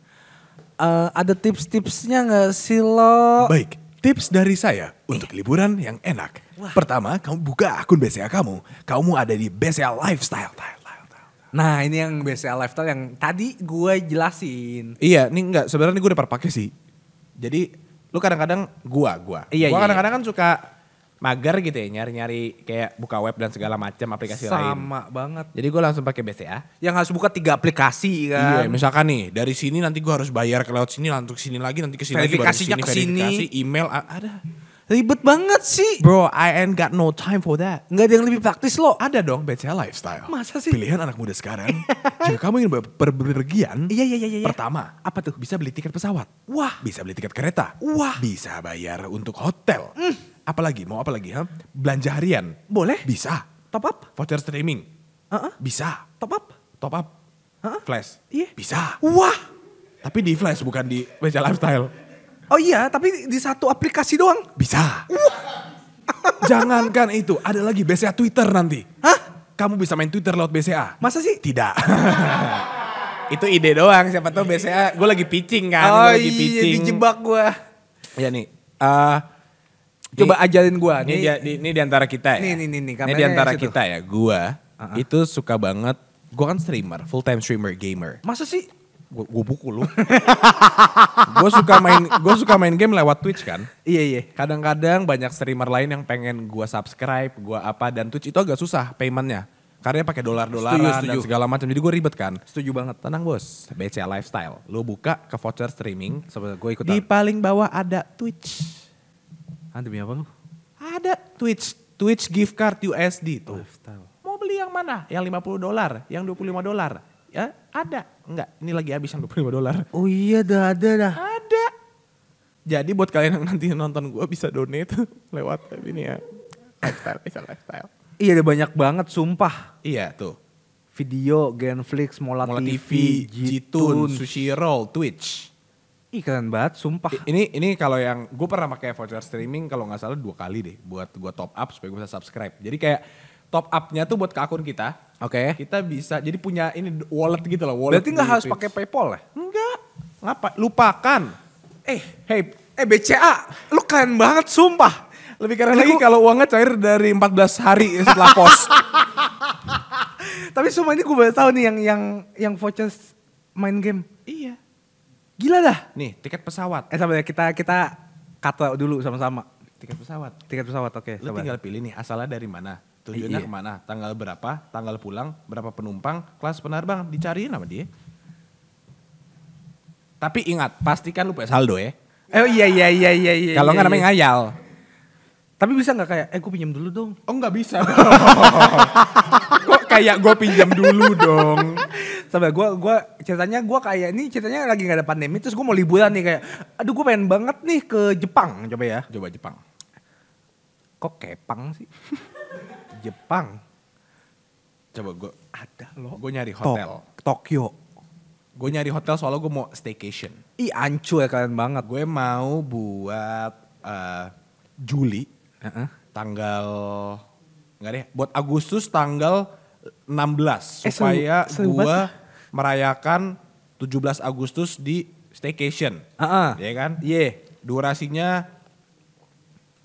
Uh, ada tips-tipsnya gak sih lo? Baik, tips dari saya untuk liburan yang enak. Wah. Pertama, kamu buka akun BCA kamu. Kamu ada di BCA Lifestyle. Nah ini yang BCA Lifestyle yang tadi gue jelasin. Iya, ini enggak sebenarnya gue udah pernah pakai sih. Jadi lu kadang-kadang gua gua iya, gua iya, iya. kadang-kadang iya. kan suka mager gitu ya nyari-nyari kayak buka web dan segala macam aplikasi sama lain. Sama banget. Jadi gua langsung pakai BCA. Yang harus buka tiga aplikasi kan. Iya, misalkan nih dari sini nanti gua harus bayar ke lewat sini, lalu ke sini lagi, nanti ke sini lagi, ke sini, email ada Ribet banget sih. Bro, I ain't got no time for that. Nggak ada yang lebih praktis loh. Ada dong BCA ya, Lifestyle. Masa sih? Pilihan anak muda sekarang. jika kamu ingin berpergian, iya, iya, iya, iya. pertama, apa tuh? Bisa beli tiket pesawat. Wah. Bisa beli tiket kereta. Wah. Bisa bayar untuk hotel. Mm. Apalagi, mau apalagi? Huh? Belanja harian. Boleh. Bisa. Top up. Voucher streaming. Uh -uh. Bisa. Top up. Top up. Uh -uh. Flash. Iya. Bisa. Wah. Tapi di flash bukan di BCA Lifestyle. Oh iya, tapi di satu aplikasi doang? Bisa. Jangankan itu, ada lagi BCA Twitter nanti. Hah? Kamu bisa main Twitter lewat BCA? Masa sih? Tidak. itu ide doang, siapa tahu BCA. Gue lagi pitching kan, oh, gue lagi iya, pitching. dijebak gue. Iya nih, uh, coba ajarin gue. Ini, ini, di, ini diantara kita ya. Nih, nih, nih. Nih, ini diantara kita ya, gue uh -huh. itu suka banget, gue kan streamer, full time streamer, gamer. Masa sih? gue gue buku lu. gue suka main gue suka main game lewat Twitch kan. Iya iya. Kadang-kadang banyak streamer lain yang pengen gue subscribe, gue apa dan Twitch itu agak susah paymentnya. Karena pakai dolar dolar dan segala macam. Jadi gue ribet kan. Setuju banget. Tenang bos. BCA Lifestyle. Lu buka ke voucher streaming. Gue ikutan. Di paling bawah ada Twitch. Ah apa lu? Ada Twitch. Twitch gift card USD tuh. Lifestyle. Mau beli yang mana? Yang 50 dolar, yang 25 dolar ya ada enggak ini lagi habis yang 25 dolar oh iya dah ada dah ada jadi buat kalian yang nanti nonton gue bisa donate lewat ini ya lifestyle bisa lifestyle iya ada banyak banget sumpah iya tuh video Genflix Mola, Mola TV, TV Jitun, Sushi Roll, Twitch Ih keren banget, sumpah. Ini ini kalau yang gue pernah pakai voucher streaming kalau nggak salah dua kali deh buat gue top up supaya gue bisa subscribe. Jadi kayak top upnya tuh buat ke akun kita. Oke. Okay. Kita bisa jadi punya ini wallet gitu loh, wallet. Berarti nggak harus pakai PayPal ya? Enggak. Ngapa? Lupakan. Eh, hey, eh BCA, lu keren banget sumpah. Lebih keren lagi kalau uangnya cair dari 14 hari setelah pos. Tapi semua ini gue baru tahu nih yang yang yang vouchers main game. Iya. Gila dah. Nih, tiket pesawat. Eh sabar ya, kita kita kata dulu sama-sama. Tiket pesawat. Tiket pesawat, oke. Okay, Lu sabar. tinggal pilih nih, asalnya dari mana. Tujuannya iya. kemana? Tanggal berapa? Tanggal pulang? Berapa penumpang? Kelas penerbang? Dicariin sama dia. Tapi ingat, pastikan lu punya saldo ya. Oh iya iya iya iya iya. Kalau nggak iya, namanya iya. ngayal. Tapi bisa nggak kayak, eh gue pinjam dulu dong. Oh nggak bisa. Kok kayak gue pinjam dulu dong. Sampai gue gua ceritanya gue kayak ini ceritanya lagi nggak ada pandemi terus gue mau liburan nih kayak, aduh gue pengen banget nih ke Jepang coba ya. Coba Jepang. Kok kepang sih? Jepang. Coba gue ada loh. Gue nyari hotel. Tokyo. Gue nyari hotel soalnya gue mau staycation. Ih ancur ya kalian banget. Gue mau buat uh, Juli. Uh -uh. Tanggal nggak deh. Buat Agustus tanggal 16 eh, supaya gue merayakan 17 Agustus di staycation. Uh -uh. kan? Iya. Yeah. Durasinya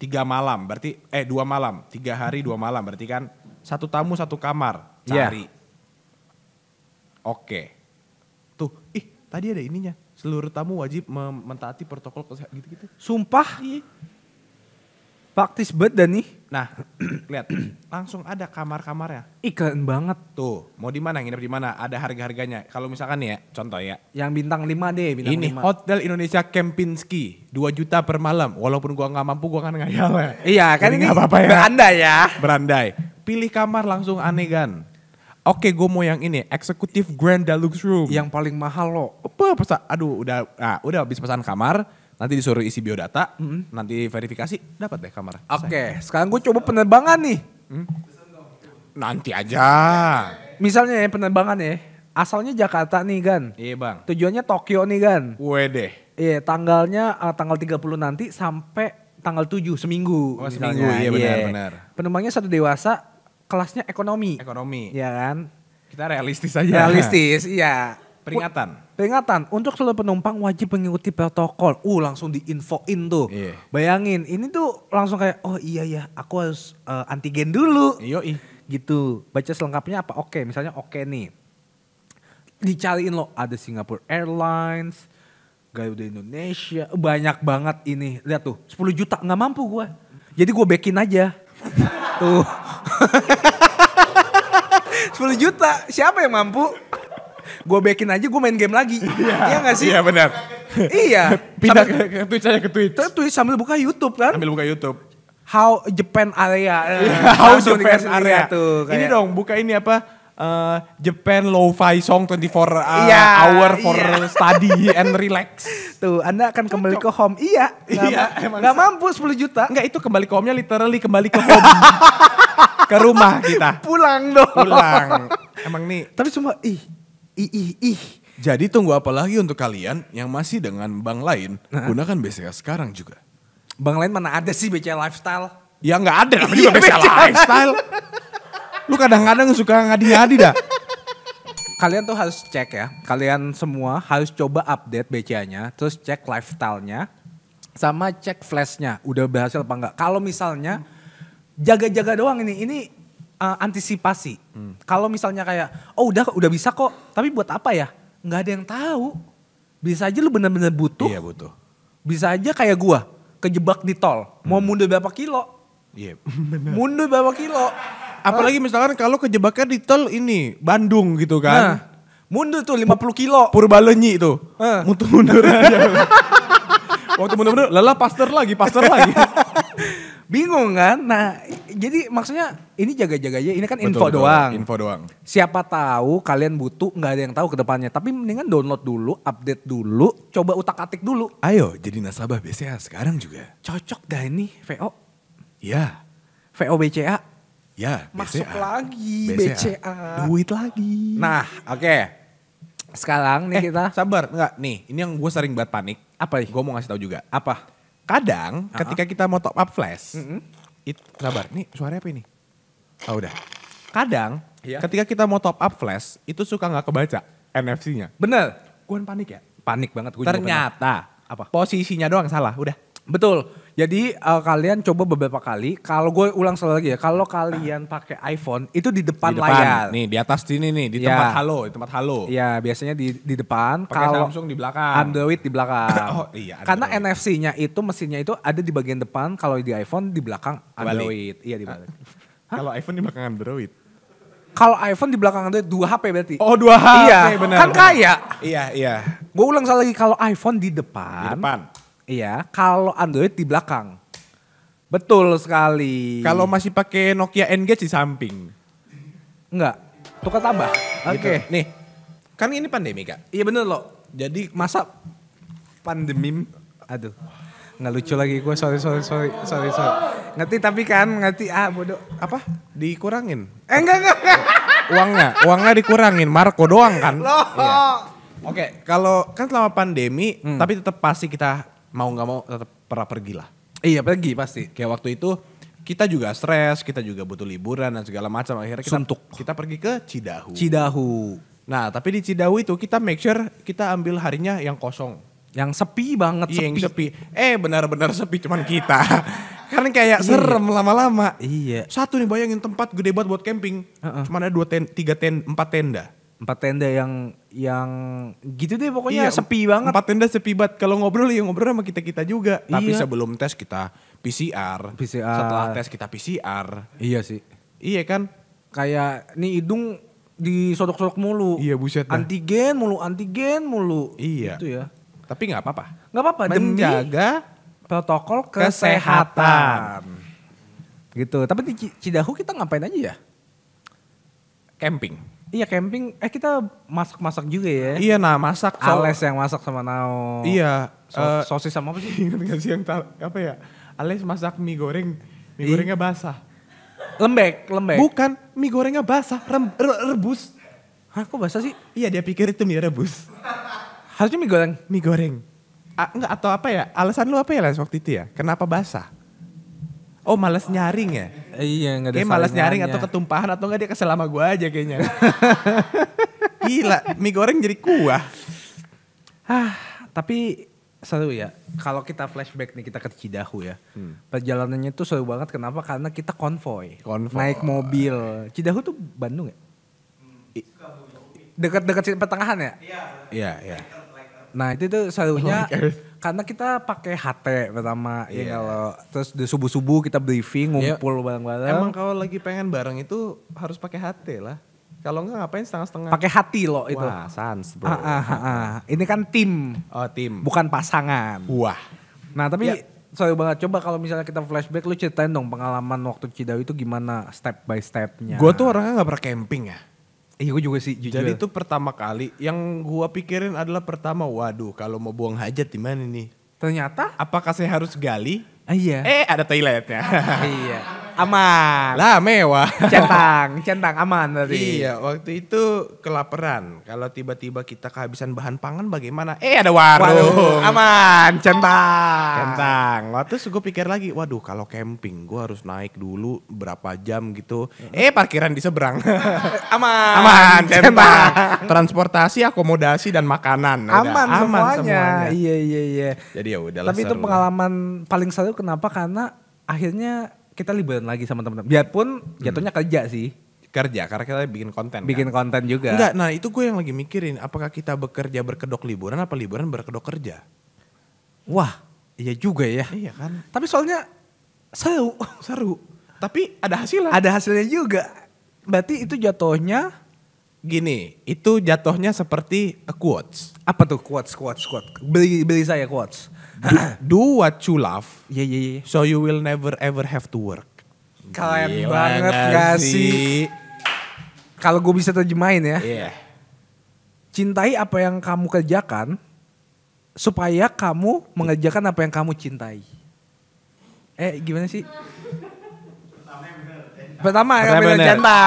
tiga malam berarti eh dua malam tiga hari dua malam berarti kan satu tamu satu kamar cari iya. yeah. oke okay. tuh ih tadi ada ininya seluruh tamu wajib mentaati protokol kesehatan gitu gitu sumpah iya. praktis banget dan nih Nah, lihat langsung ada kamar-kamarnya. Iklan banget. Tuh, mau di mana nginep di mana? Ada harga-harganya. Kalau misalkan ya, contoh ya. Yang bintang 5 deh, bintang Ini 5. Hotel Indonesia Kempinski, 2 juta per malam. Walaupun gua nggak mampu, gua kan ngayal ya. Iya, kan Jadi ini apa-apa ya. Berandai ya. Berandai. Pilih kamar langsung anegan. Oke, gue mau yang ini, Executive Grand Deluxe Room. Yang paling mahal loh. Apa pesan? Aduh, udah, nah, udah habis pesan kamar nanti disuruh isi biodata, mm-hmm. nanti verifikasi, dapat deh kamar. Oke, okay, sekarang gue coba penerbangan nih. Hmm? Nanti aja. Misalnya ya penerbangan ya, asalnya Jakarta nih kan. Iya bang. Tujuannya Tokyo nih kan. Wede. Iya, tanggalnya uh, tanggal 30 nanti sampai tanggal 7 seminggu. Oh misalnya. seminggu, iya, iya benar benar. Penumpangnya satu dewasa, kelasnya ekonomi. Ekonomi. Iya kan? Kita realistis aja. Realistis, iya Peringatan. Peringatan untuk seluruh penumpang wajib mengikuti protokol. Uh langsung diinfoin tuh. Iya. Bayangin ini tuh langsung kayak oh iya ya aku harus uh, antigen dulu. Iya Gitu. Baca selengkapnya apa? Oke, misalnya oke nih. Dicariin loh ada Singapore Airlines, Garuda Indonesia, banyak banget ini. Lihat tuh, 10 juta nggak mampu gue. Jadi gue backin aja. tuh. 10 juta, siapa yang mampu? gue backin aja gue main game lagi. Iya, iya gak sih? Iya benar. iya. Pindah sambil, ke, ke Twitch aja ke Twitch. Ke Twitch sambil buka YouTube kan. Sambil buka YouTube. How Japan area. How Japan area. Tuh, kayak. Ini dong buka ini apa? uh, Japan Lo-Fi Song 24 uh, yeah, Hour iya. for yeah. Study and Relax. Tuh, Anda akan kembali ke home. Iya. Gak iya, emang. Gak mampu 10 juta. Enggak, itu kembali ke home-nya literally kembali ke home. ke rumah kita. Pulang dong. Pulang. Emang nih. Tapi cuma, ih ih ih ih. Jadi tunggu apa lagi untuk kalian yang masih dengan bank lain, nah. gunakan BCA sekarang juga. Bank lain mana ada sih BCA Lifestyle? Ya nggak ada namanya juga BCA, iya, Lifestyle. Lu kadang-kadang suka ngadi-ngadi dah. Kalian tuh harus cek ya, kalian semua harus coba update BCA-nya, terus cek lifestyle-nya, sama cek flash-nya, udah berhasil apa enggak. Kalau misalnya jaga-jaga doang ini, ini uh, antisipasi. Hmm. Kalau misalnya kayak oh udah udah bisa kok, tapi buat apa ya? Nggak ada yang tahu. Bisa aja lu bener-bener butuh. Iya butuh. Bisa aja kayak gua kejebak di tol, hmm. mau mundur berapa kilo? Iya. Yeah. mundur berapa kilo? Apalagi misalkan kalau kejebaknya di tol ini Bandung gitu kan. Nah, mundur tuh 50 kilo. Purbalenyi itu. Uh. Eh. Mundur mundur aja. Waktu mundur mundur lelah pastor lagi, pastor lagi. Bingung kan? Nah, jadi maksudnya ini jaga-jaga aja. Ini kan info betul, doang. Info doang. Siapa tahu kalian butuh nggak ada yang tahu kedepannya Tapi mendingan download dulu, update dulu, coba utak-atik dulu. Ayo jadi nasabah BCA sekarang juga. Cocok dah ini VO. Ya. VO BCA. Ya, BCA. Masuk lagi BCA. BCA. Duit lagi. Nah, oke. Okay. Sekarang nih eh, kita. Sabar, enggak nih. Ini yang gue sering buat panik. Apa nih? Gue mau ngasih tahu juga. Apa? kadang uh -huh. ketika kita mau top up flash, mm -hmm. it, sabar, nih suara apa ini? Oh udah. Kadang yeah. ketika kita mau top up flash, itu suka nggak kebaca NFC-nya. Bener. Gue panik ya? Panik banget. Gua Ternyata apa? Posisinya doang salah, udah. Betul. Jadi uh, kalian coba beberapa kali. Kalau gue ulang sekali lagi ya, kalau kalian pakai iPhone itu di depan, di depan layar. Nih di atas sini nih di ya. tempat halo, di tempat halo. Iya biasanya di di depan. Kalau Samsung di belakang. Android di belakang. oh iya. Android. Karena NFC-nya itu mesinnya itu ada di bagian depan. Kalau di iPhone di belakang Android. Iya di belakang. kalau iPhone di belakang Android kalau iPhone di belakang Android dua HP berarti. Oh dua HP iya. benar. Kan kaya. Iya iya. Gue ulang sekali lagi kalau iPhone di depan. Di depan. Iya, kalau Android di belakang. Betul sekali. Kalau masih pakai Nokia Engage di samping. Enggak, tukar tambah. Gitu. Oke. Okay. Gitu. Nih, kan ini pandemi kak. Iya bener loh. Jadi masa pandemi, aduh nggak lucu lagi gue sorry sorry sorry sorry sorry ngerti tapi kan ngerti ah bodoh apa dikurangin eh enggak enggak, enggak. uangnya uangnya dikurangin Marco doang kan loh iya. oke okay, kalau kan selama pandemi hmm. tapi tetap pasti kita mau nggak mau tetap pernah pergi lah. Iya pergi pasti. Kayak waktu itu kita juga stres, kita juga butuh liburan dan segala macam. Akhirnya kita, Suntuk. kita pergi ke Cidahu. Cidahu. Nah tapi di Cidahu itu kita make sure kita ambil harinya yang kosong. Yang sepi banget. Iya sepi. yang sepi. Eh benar-benar sepi cuman kita. Karena kayak iya. serem lama-lama. Iya. Satu nih bayangin tempat gede banget buat camping. Uh -uh. Cuman ada dua ten, tiga ten, empat tenda empat tenda yang yang gitu deh pokoknya iya, sepi banget. Empat tenda sepi banget. Kalau ngobrol ya ngobrol sama kita kita juga. Tapi iya. sebelum tes kita PCR. PCR. Setelah tes kita PCR. Iya sih. Iya kan. Kayak nih hidung disodok-sodok mulu. Iya buset. Dah. Antigen mulu, antigen mulu. Iya. Gitu ya. Tapi nggak apa-apa. Nggak apa-apa. Menjaga protokol kesehatan. kesehatan. Gitu. Tapi di Cidahu kita ngapain aja ya? Camping Iya camping, eh kita masak-masak juga ya. Iya nah masak. So Ales yang masak sama Nao. Iya. So uh, sosis sama apa sih? Ingat gak sih yang apa ya? Ales masak mie goreng, mie Ih. gorengnya basah. Lembek, lembek. Bukan, mie gorengnya basah, rem, re, rebus. Hah kok basah sih? Iya dia pikir itu mie rebus. Harusnya mie goreng. Mie goreng. A, enggak atau apa ya? Alasan lu apa ya Les waktu itu ya? Kenapa basah? Oh malas nyaring ya? Iya nggak ada. Kayak malas nyaring atau ketumpahan atau nggak dia kesel sama gue aja kayaknya. Gila, mie goreng jadi kuah. Ah, tapi satu ya. Kalau kita flashback nih kita ke Cidahu ya. Hmm. Perjalanannya tuh seru banget kenapa? Karena kita konvoy. konvoy. Naik mobil. Cidahu tuh Bandung ya? Hmm, Dekat-dekat pertengahan ya? Iya. Iya, iya. Nah itu tuh selalunya oh karena kita pakai HT pertama yeah. ya iya. kalau terus di subuh subuh kita briefing iya. ngumpul yeah. bareng-bareng. Emang kalau lagi pengen bareng itu harus pakai HT lah. Kalau enggak ngapain setengah-setengah? Pakai hati loh itu. Wah, sans bro. Ah, ah, ah, ah. Ini kan tim. Oh, tim. Bukan pasangan. Wah. Nah, tapi ya. sorry banget. Coba kalau misalnya kita flashback, lu ceritain dong pengalaman waktu cidau itu gimana step by stepnya. Gue tuh orangnya nggak pernah camping ya. Iya gue juga sih jujur. Jadi itu ya. pertama kali yang gua pikirin adalah pertama waduh kalau mau buang hajat di mana nih? Ternyata apakah saya harus gali? Ah, iya. Eh ada toiletnya. iya aman. Lah mewah. Centang, centang aman tadi. Iya, waktu itu kelaparan. Kalau tiba-tiba kita kehabisan bahan pangan bagaimana? Eh ada warung. warung. Aman, centang. Centang. Waktu itu gue pikir lagi, waduh kalau camping gue harus naik dulu berapa jam gitu. Eh parkiran di seberang. aman. Aman, centang. centang. Transportasi, akomodasi dan makanan. Aman, udah. aman semuanya. semuanya. Iya, iya, iya. Jadi ya udah Tapi itu pengalaman paling seru kenapa? Karena akhirnya kita liburan lagi sama teman-teman. Biarpun jatuhnya hmm. kerja sih. Kerja karena kita bikin konten. Bikin kan? konten juga. Enggak, nah itu gue yang lagi mikirin apakah kita bekerja berkedok liburan apa liburan berkedok kerja? Wah, iya juga ya. Iya kan. Tapi soalnya seru, seru. Tapi ada hasilnya. Ada hasilnya juga. Berarti itu jatuhnya gini, itu jatuhnya seperti quotes. Apa tuh quotes, quotes, quotes? Beli beli saya quotes do, what you love. yeah, yeah, Yeah. So you will never ever have to work. Keren Gila banget gak sih? Kalau gue bisa terjemahin ya. Yeah. Cintai apa yang kamu kerjakan supaya kamu mengerjakan apa yang kamu cintai. Eh gimana sih? Pertama, Pertama yang bener, cinta.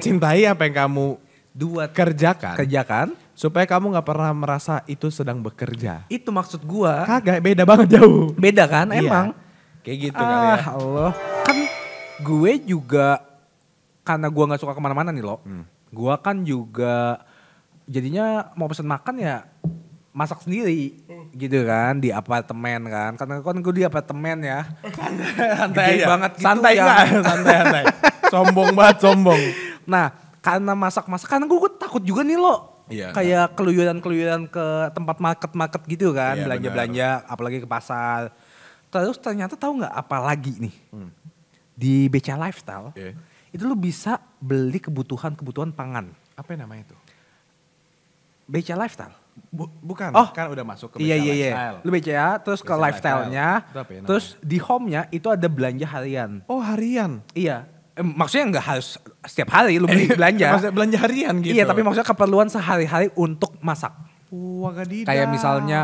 Cintai apa yang kamu dua kerjakan. Kerjakan supaya kamu nggak pernah merasa itu sedang bekerja. Itu maksud gua. Kagak, beda banget jauh. Beda kan, iya. emang. Kayak gitu ah, kali ya. Ah, Allah. Kan gue juga karena gua nggak suka kemana-mana nih lo Hmm. Gua kan juga jadinya mau pesen makan ya masak sendiri hmm. gitu kan di apartemen kan karena kan gue di apartemen ya santai banget gitu santai ya. santai santai sombong banget sombong nah karena masak masak karena gue, gue takut juga nih lo Iya, kan? kayak keluyuran-keluyuran ke tempat market-market gitu kan, iya, belanja-belanja, apalagi ke pasar. Terus ternyata tahu nggak apa lagi nih hmm. di Beca Lifestyle yeah. itu lu bisa beli kebutuhan-kebutuhan pangan. Apa yang namanya itu? Beca Lifestyle. bukan, oh, kan udah masuk ke Beca iya, iya, iya. Lifestyle. Lu ya, terus Beca ke lifestyle-nya, lifestyle. terus di home-nya itu ada belanja harian. Oh harian? Iya, eh, maksudnya nggak harus setiap hari lu beli iya, belanja. maksudnya belanja harian iya, gitu. Iya, tapi maksudnya keperluan sehari-hari untuk masak. Wah, Kayak misalnya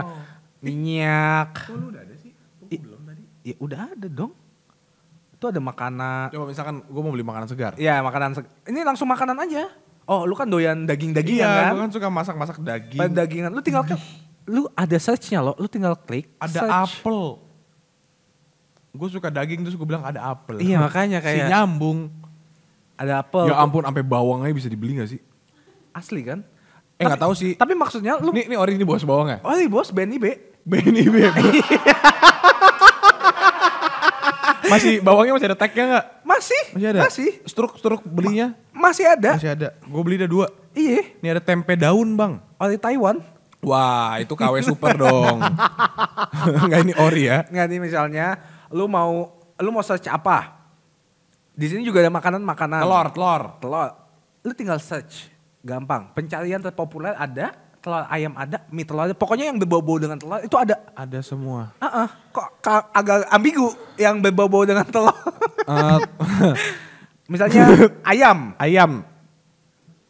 minyak. Oh, lu udah ada sih? belum tadi? Ya udah ada dong. Itu ada makanan. Coba misalkan gue mau beli makanan segar. Iya, makanan segar. Ini langsung makanan aja. Oh, lu kan doyan daging daging iya, kan? Iya, kan suka masak-masak daging. Pada dagingan. Lu tinggal ke, Lu ada searchnya loh, lu tinggal klik. Ada search. apel gue suka daging terus gue bilang ada apel. Iya makanya kayak. Si nyambung. Ada apel. Ya ampun sampai bawangnya bisa dibeli gak sih? Asli kan? Eh nggak tahu sih. Tapi maksudnya lu Nih nih ori ini bos bawang ya? Oh, ini bos B. Benny Benny B. masih bawangnya masih ada tagnya nggak? Masih. Masih ada. Masih. Struk-struk belinya. Ma masih ada. Masih ada. Gue beli ada dua. Iya. Ini ada tempe daun bang. Oh Taiwan. Wah itu KW super dong. Enggak ini ori ya. Enggak ini misalnya lu mau lu mau search apa? Di sini juga ada makanan-makanan. Telur, telur. Telur. Lu tinggal search. Gampang. Pencarian terpopuler ada, telur ayam ada, mie telur ada. Pokoknya yang berbau-bau dengan telur itu ada. Ada semua. Uh -uh. Kok agak ambigu yang berbau-bau dengan telur. uh. Misalnya ayam. Ayam.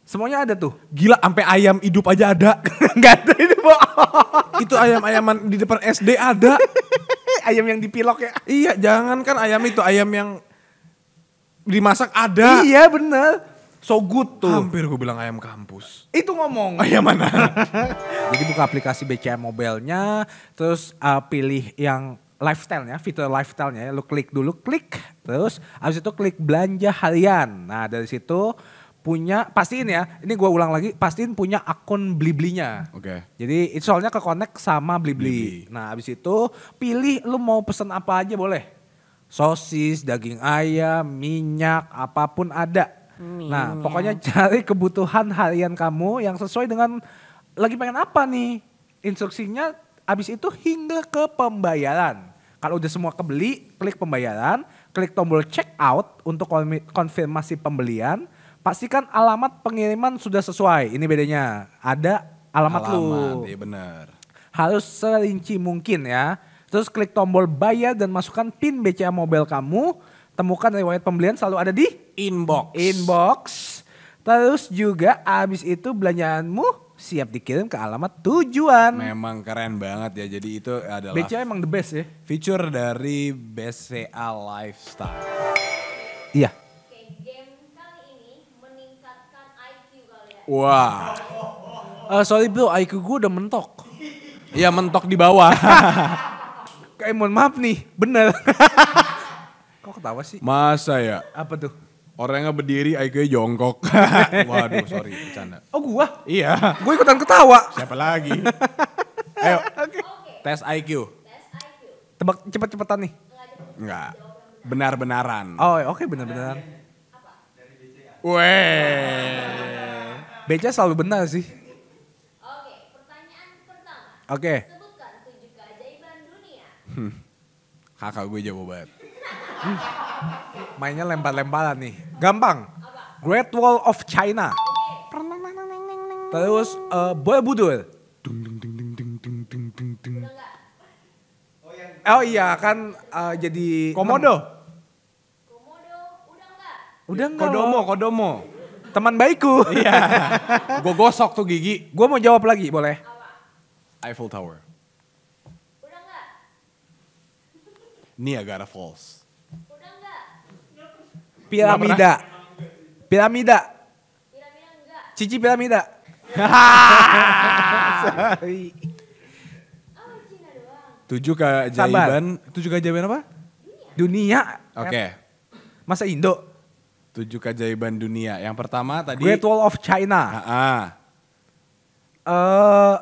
Semuanya ada tuh. Gila, sampai ayam hidup aja ada. Enggak ada hidup. itu ayam-ayaman di depan SD ada. ayam yang dipilok ya. Iya, jangan kan ayam itu ayam yang dimasak ada. Iya, bener. So good tuh. Hampir gue bilang ayam kampus. Itu ngomong. Ayam mana? Jadi buka aplikasi BCA mobilenya, terus uh, pilih yang lifestyle-nya, fitur lifestyle-nya. Ya. Lu klik dulu, klik. Terus abis itu klik belanja harian. Nah dari situ punya pastiin ya ini gue ulang lagi pastiin punya akun blibli-nya oke okay. jadi itu soalnya ke connect sama blibli. blibli nah abis itu pilih lu mau pesen apa aja boleh sosis daging ayam minyak apapun ada nah, minyak. nah pokoknya cari kebutuhan harian kamu yang sesuai dengan lagi pengen apa nih instruksinya abis itu hingga ke pembayaran kalau udah semua kebeli klik pembayaran klik tombol check out untuk konfirmasi pembelian pastikan alamat pengiriman sudah sesuai. Ini bedanya. Ada alamat, alamat lu. Iya benar. Harus serinci mungkin ya. Terus klik tombol bayar dan masukkan PIN BCA Mobile kamu. Temukan riwayat pembelian selalu ada di inbox. Inbox. Terus juga abis itu belanjaanmu siap dikirim ke alamat tujuan. Memang keren banget ya. Jadi itu adalah BCA emang the best ya. Fitur dari BCA Lifestyle. Iya. Wah. Uh, sorry bro, IQ gue udah mentok. Iya mentok di bawah. Kayak mohon maaf nih, bener. Kok ketawa sih? Masa ya? Apa tuh? Orangnya berdiri, iq jongkok. Waduh, sorry, bercanda. Oh gue? Iya. Gue ikutan ketawa. Siapa lagi? Ayo, okay. tes IQ. Tes IQ. Tebak cepet-cepetan nih. Enggak. Benar-benaran. Oh, oke okay, benar-benaran. Weh. Beca selalu benar sih. Oke, pertanyaan pertama. Oke. Okay. Hmm. Kakak gue jago banget. Hmm. Mainnya lempar-lemparan nih. Gampang. Apa? Great Wall of China. Terus uh, eh, Borobudur. Budul. Oh, oh iya kan uh, jadi Komodo. Komodo udah enggak? Udah enggak. Kodomo, Kodomo. Teman baikku. Iya. Gue gosok tuh gigi. Gue mau jawab lagi boleh? Apa? Eiffel Tower. Udah enggak? Niagara Falls. Udah enggak? Piramida. Piramida. Cici piramida. Sorry. Oh, Tujuh keajaiban. Tujuh keajaiban apa? Dunia. Oke. Okay. Masa Indo? Tujuh keajaiban dunia. Yang pertama tadi Great Wall of China. Ah. ah. Uh,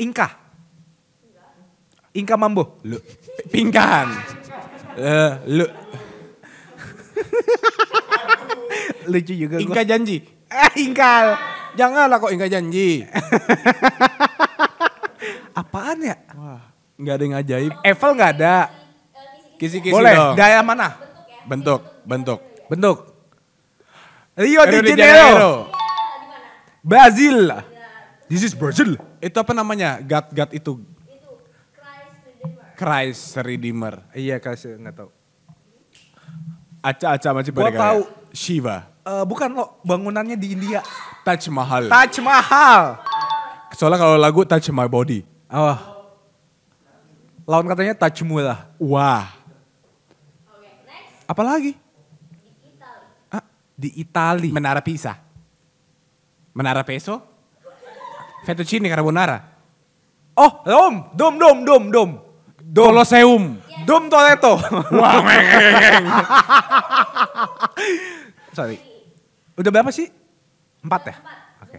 Inka. Inka Mambo. Lu, pingkan. uh, eh, lu. Lucu juga Inka gua. janji. Eh, Inka. Janganlah kok Inka janji. Apaan ya? Wah, gak ada yang ajaib. Eiffel nggak ada. Kisi-kisi Boleh, dong. Daya mana? Bentuk. Ya? Bentuk. Bentuk. Bentuk. Rio, Rio de Janeiro. Brazil. This is Brazil. Itu apa namanya? God God itu. itu Christ Redeemer. Iya, Christ nggak tahu. Aca-aca macam Gua tahu Shiva. Uh, bukan lo, bangunannya di India. Taj Mahal. Taj Mahal. Soalnya kalau lagu Touch My Body. Oh. Lawan katanya Touch Mula. Wah. Okay, Apa lagi? di Italia Menara Pisa. Menara Peso. Fettuccine Carbonara. Oh, dom, dom, dom, dom, dom. Dom. Yes. Dom Toleto. Wah, Sorry. Udah berapa sih? Empat ya? Oke. Okay.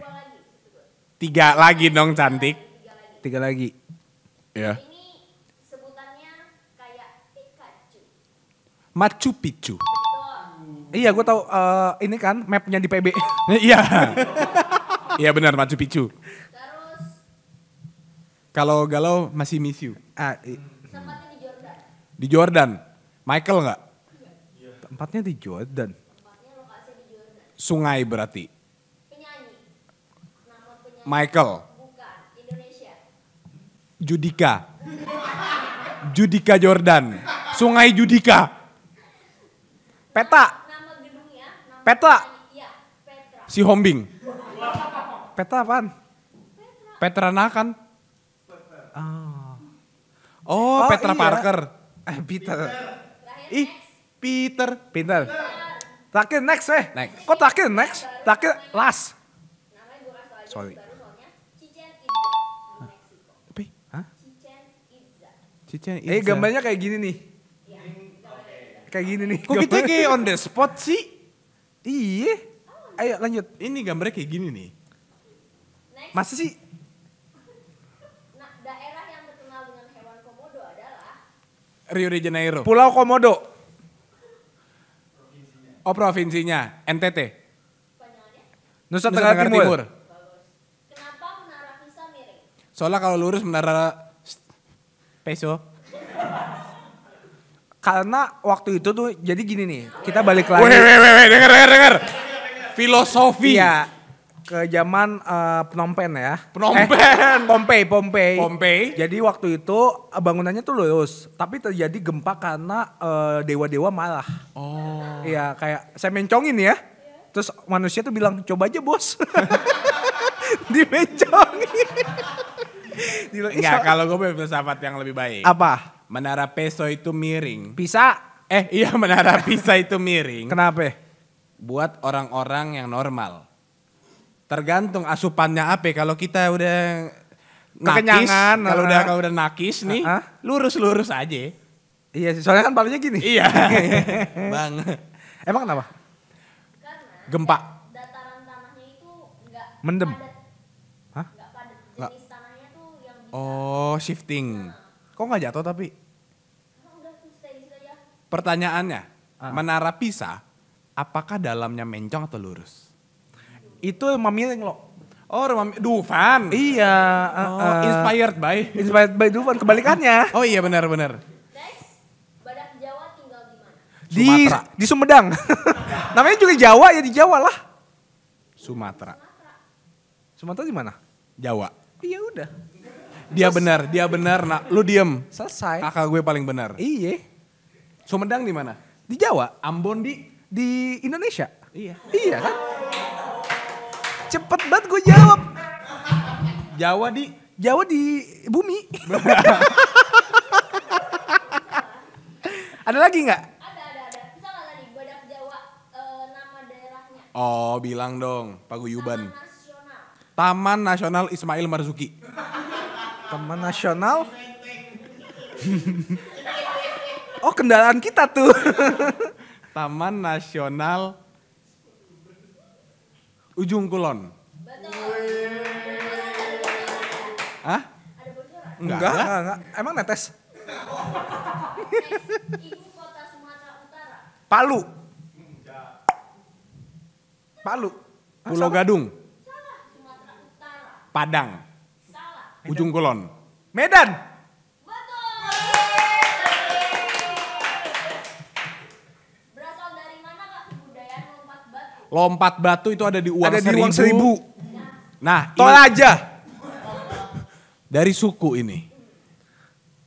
Tiga lagi dong cantik. Tiga lagi. Ya. Yeah. Ini sebutannya kayak Pikachu. Machu Picchu. Iya, gue tau. uh, eh, ini kan mapnya di PB. iya. iya benar Machu Picchu. kalau galau masih miss you. Ah, Tempatnya di Jordan. Di Jordan. Michael nggak? Iya. Tempatnya di Jordan. Tempatnya di Jordan. Sungai berarti. Penyanyi. Nama Michael. Bukan, Indonesia. Judika. Judika Jordan. Sungai Judika. Peta. Iya, Petra. Si Hombing. Petra apaan? Petra Nakan. Oh. oh. Oh, Petra iya. Parker. Eh, Peter. Ih, Peter. Peter. Terakhir next weh. Next. Kok terakhir next? Terakhir last. Sorry. Hah? Cicen Itza. Eh gambarnya kayak gini nih. Iya. Kayak gini nih. Kok kita gitu kayak on the spot sih? Iya. Ayo lanjut. Ini gambarnya kayak gini nih. Masa sih? Nah, daerah yang terkenal dengan hewan komodo adalah Rio de Janeiro. Pulau Komodo. Provinsinya. Oh provinsinya, NTT. Nusa Tenggara, Tenggara Timur. Timur. Kenapa menara Pisa miring? Soalnya kalau lurus menara peso. Karena waktu itu tuh jadi gini nih, kita balik lagi. Weh, weh, weh, denger, denger, denger. Filosofi. Iya, ke zaman uh, eh, penompen ya. Penompen. Eh, Pompei, Pompei. Pompei. Jadi waktu itu eh, bangunannya tuh lurus, tapi terjadi gempa karena uh, dewa-dewa malah. Oh. Iya, kayak saya mencongin ya. Terus manusia tuh bilang, "Coba aja, Bos." Dimencongin. Enggak, kalau gue punya filsafat yang lebih baik. Apa? menara peso itu miring. Bisa. Eh iya menara pisa itu miring. Kenapa? Buat orang-orang yang normal. Tergantung asupannya apa. Kalau kita udah kekenyangan, kalau udah eh. kalau udah nakis nih, eh, eh. lurus-lurus aja. Iya sih, soalnya kan palingnya gini. Iya. Bang. Emang kenapa? Karena gempa. Dataran mendem. Hah? Oh, shifting. Nah. Kok nggak jatuh tapi? Gitu Pertanyaannya, ah. menara Pisa, apakah dalamnya mencong atau lurus? Itu rumah miring loh. Oh rumah Dufan. Iya. Ah, oh, ah. inspired by. Inspired by Dufan kebalikannya. oh iya benar benar. di di Sumedang. Namanya juga Jawa ya di Jawa lah. Sumatera. Sumatera di mana? Jawa. Iya udah. Dia benar, dia benar. Nah, lu diem. Selesai. Kakak gue paling benar. Iya. Sumedang di mana? Di Jawa. Ambon di di Indonesia. Iya. Iya kan? Cepet banget gue jawab. Jawa di Jawa di bumi. ada lagi nggak? E, oh, bilang dong, Pak Taman Taman Nasional Ismail Marzuki. Taman nasional? oh, kendaraan kita tuh. Taman Nasional Ujung Kulon. Hah? Enggak, enggak, enggak, Emang netes? Palu. Palu. Pulau Gadung. Padang. Medan. Ujung Kulon. Medan. lompat batu? itu ada di uang ada seribu. uang seribu. Nah, tol aja. dari suku ini.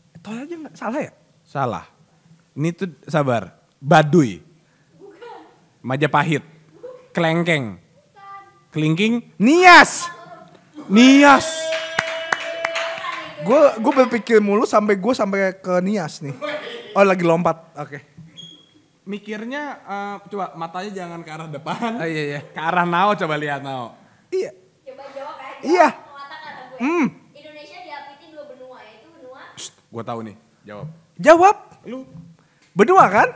Eh, tol aja nggak salah ya? Salah. Ini tuh sabar. Baduy. Bukan. Majapahit. Bukan. Kelengkeng. Bukan. Kelingking. Nias. Nias gue gue berpikir mulu sampai gue sampai ke Nias nih. Oh lagi lompat, oke. Okay. Mikirnya uh, coba matanya jangan ke arah depan. Oh, iya iya. Ke arah Nao coba lihat Nao. Iya. Coba jawab aja. Eh. Iya. Eh. Hmm. Indonesia diapitin dua benua itu benua. Gue tahu nih. Jawab. Jawab. Lu. Benua kan?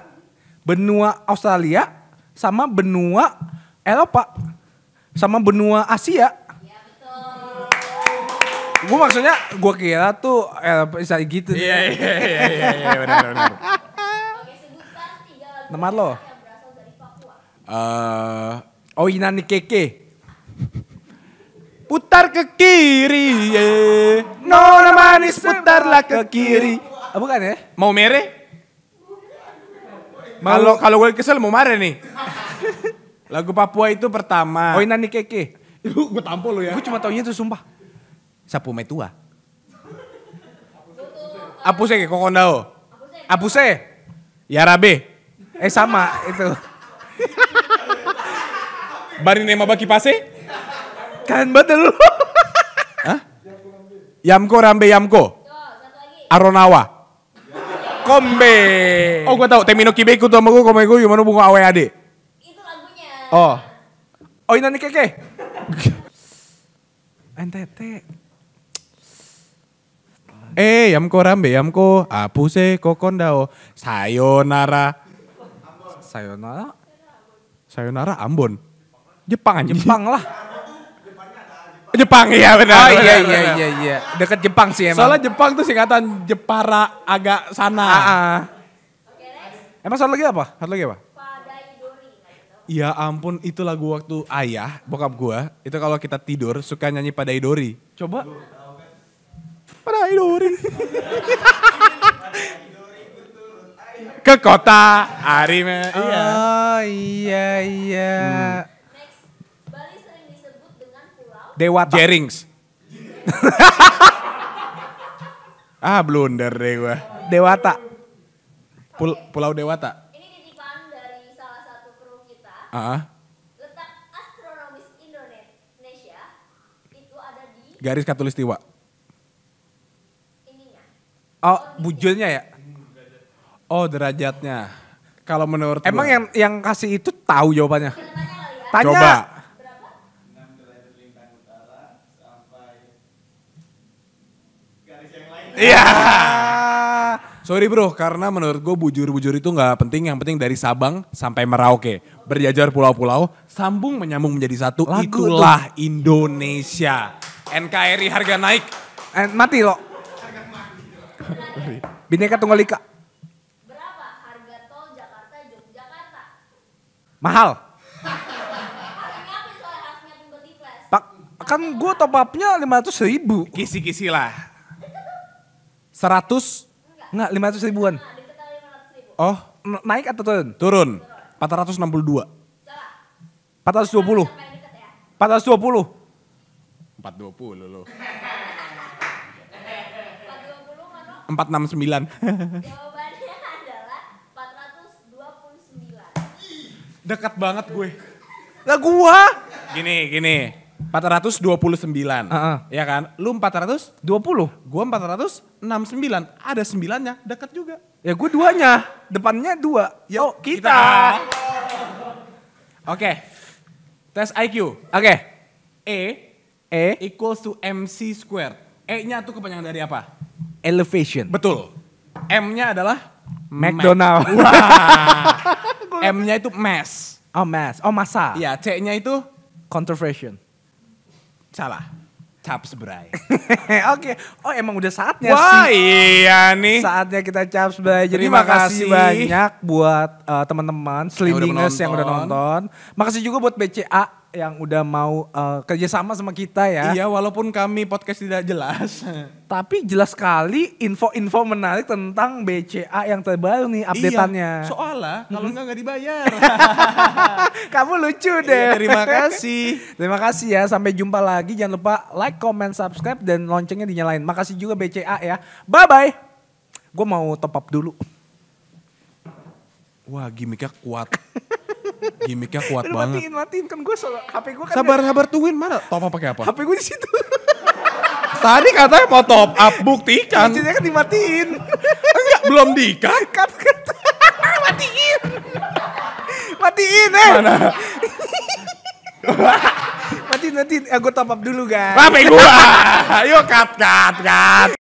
Benua Australia sama benua Eropa sama benua Asia Gue maksudnya gue kira tuh eh, bisa gitu. Iya iya iya iya iya, iya benar benar. Nama lo? Uh, Oh Inani Keke. Putar ke kiri, ye. Nona manis putarlah ke kiri. Abu eh, bukan ya? Mau mere? Kalau kalau gue kesel mau marah nih. Lagu Papua itu pertama. Oh Inani Keke. Lu gue tampol lo ya. Gue cuma taunya itu sumpah. Sapu Sapume tua. se ke kokondao. Ya rabe. Eh sama itu. Bari nema baki pase? Kan betul Hah? Yamko Rambe Yamko. Aronawa. Kombe. Oh gue tau, Temino Kibeku tuh sama gue, Kombe gue gimana bunga awe ade. Oh. Oh ini nanti keke. NTT Eh, yamko rambe yamko apuse kokondao sayonara. Sayonara? Sayonara Ambon. Jepang ah, Jepang lah. Jepang iya benar. Oh iya iya, iya iya iya. Dekat Jepang sih emang. Soalnya Jepang tuh singkatan Jepara agak sana. Ah, ah. Emang satu lagi apa? Satu lagi apa? Ya ampun, itu lagu waktu ayah, bokap gua. Itu kalau kita tidur suka nyanyi Padai Dori. Coba. Pada idori. Ke kota Ari me. Iya. Oh iya iya. Hmm. Bali sering disebut dengan pulau Dewata. Jerings. ah blunder deh gue. Dewata. Pul pulau Dewata. Ini Uh -huh. Letak astronomis Indonesia itu ada di garis katulistiwa. Oh, bujulnya ya? Oh, derajatnya. Kalau menurut Emang gua. yang yang kasih itu tahu jawabannya? Tanya. Coba. Iya. Yeah. Sorry bro, karena menurut gue bujur-bujur itu nggak penting. Yang penting dari Sabang sampai Merauke. Berjajar pulau-pulau, sambung menyambung menjadi satu. Lagu itulah tuh. Indonesia. NKRI harga naik. And eh, mati loh. Bineka Tunggal Ika. Berapa harga tol Jakarta Yogyakarta? Mahal. Pak, kan gue top up-nya 500 ribu. Kisi-kisi lah. 100? Enggak, 500 ribuan. Enggak, 500 ribu. Oh, naik atau turun? Turun. 462. Salah. 420. 420. 420 lo. 469. Jawabannya adalah sembilan Dekat banget gue. Lah gua. Gini, gini. 429. sembilan, uh -uh. Ya kan? Lu 420. Gua 469. Ada sembilannya dekat juga. Ya gue duanya. Depannya dua. Ya oh, kita. kita. Oke. Okay. Tes IQ. Oke. Okay. E E equals to MC squared. E-nya tuh kepanjangan dari apa? elevation. Betul. M-nya adalah McDonald. Mac. M-nya itu mass. Oh mass. Oh masa. Iya, C-nya itu controversion. Salah. Cap Bray. Oke. Okay. Oh emang udah saatnya Wah, sih. Wah iya nih. Saatnya kita cap Bray. Jadi Terima makasih banyak buat uh, teman-teman Slidiness yang udah nonton. Makasih juga buat BCA yang udah mau uh, eh, kerjasama sama kita ya. Iya, walaupun kami podcast tidak jelas. Tapi jelas sekali info-info menarik tentang BCA yang terbaru nih updateannya. Iya, soalnya kalau enggak nggak dibayar. Kamu lucu iya, deh. Iya, terima kasih. terima kasih ya. Sampai jumpa lagi. Jangan lupa like, comment, subscribe dan loncengnya dinyalain. Makasih juga BCA ya. Bye bye. Gue mau top up dulu. Wah, gimmicknya kuat. Gimiknya kuat Aduh, banget. Matiin, matiin kan gue soal HP gue kan. Sabar, gak... sabar tungguin mana? Top up pakai apa? HP gue di situ. Tadi katanya mau top up, buktikan. Cincinnya kan dimatiin. Enggak, belum diikat. Kat, kat. matiin. Matiin, eh. Mana? matiin, matiin. Eh, gue top up dulu, guys. HP gue? Yuk, cut, cut, cut.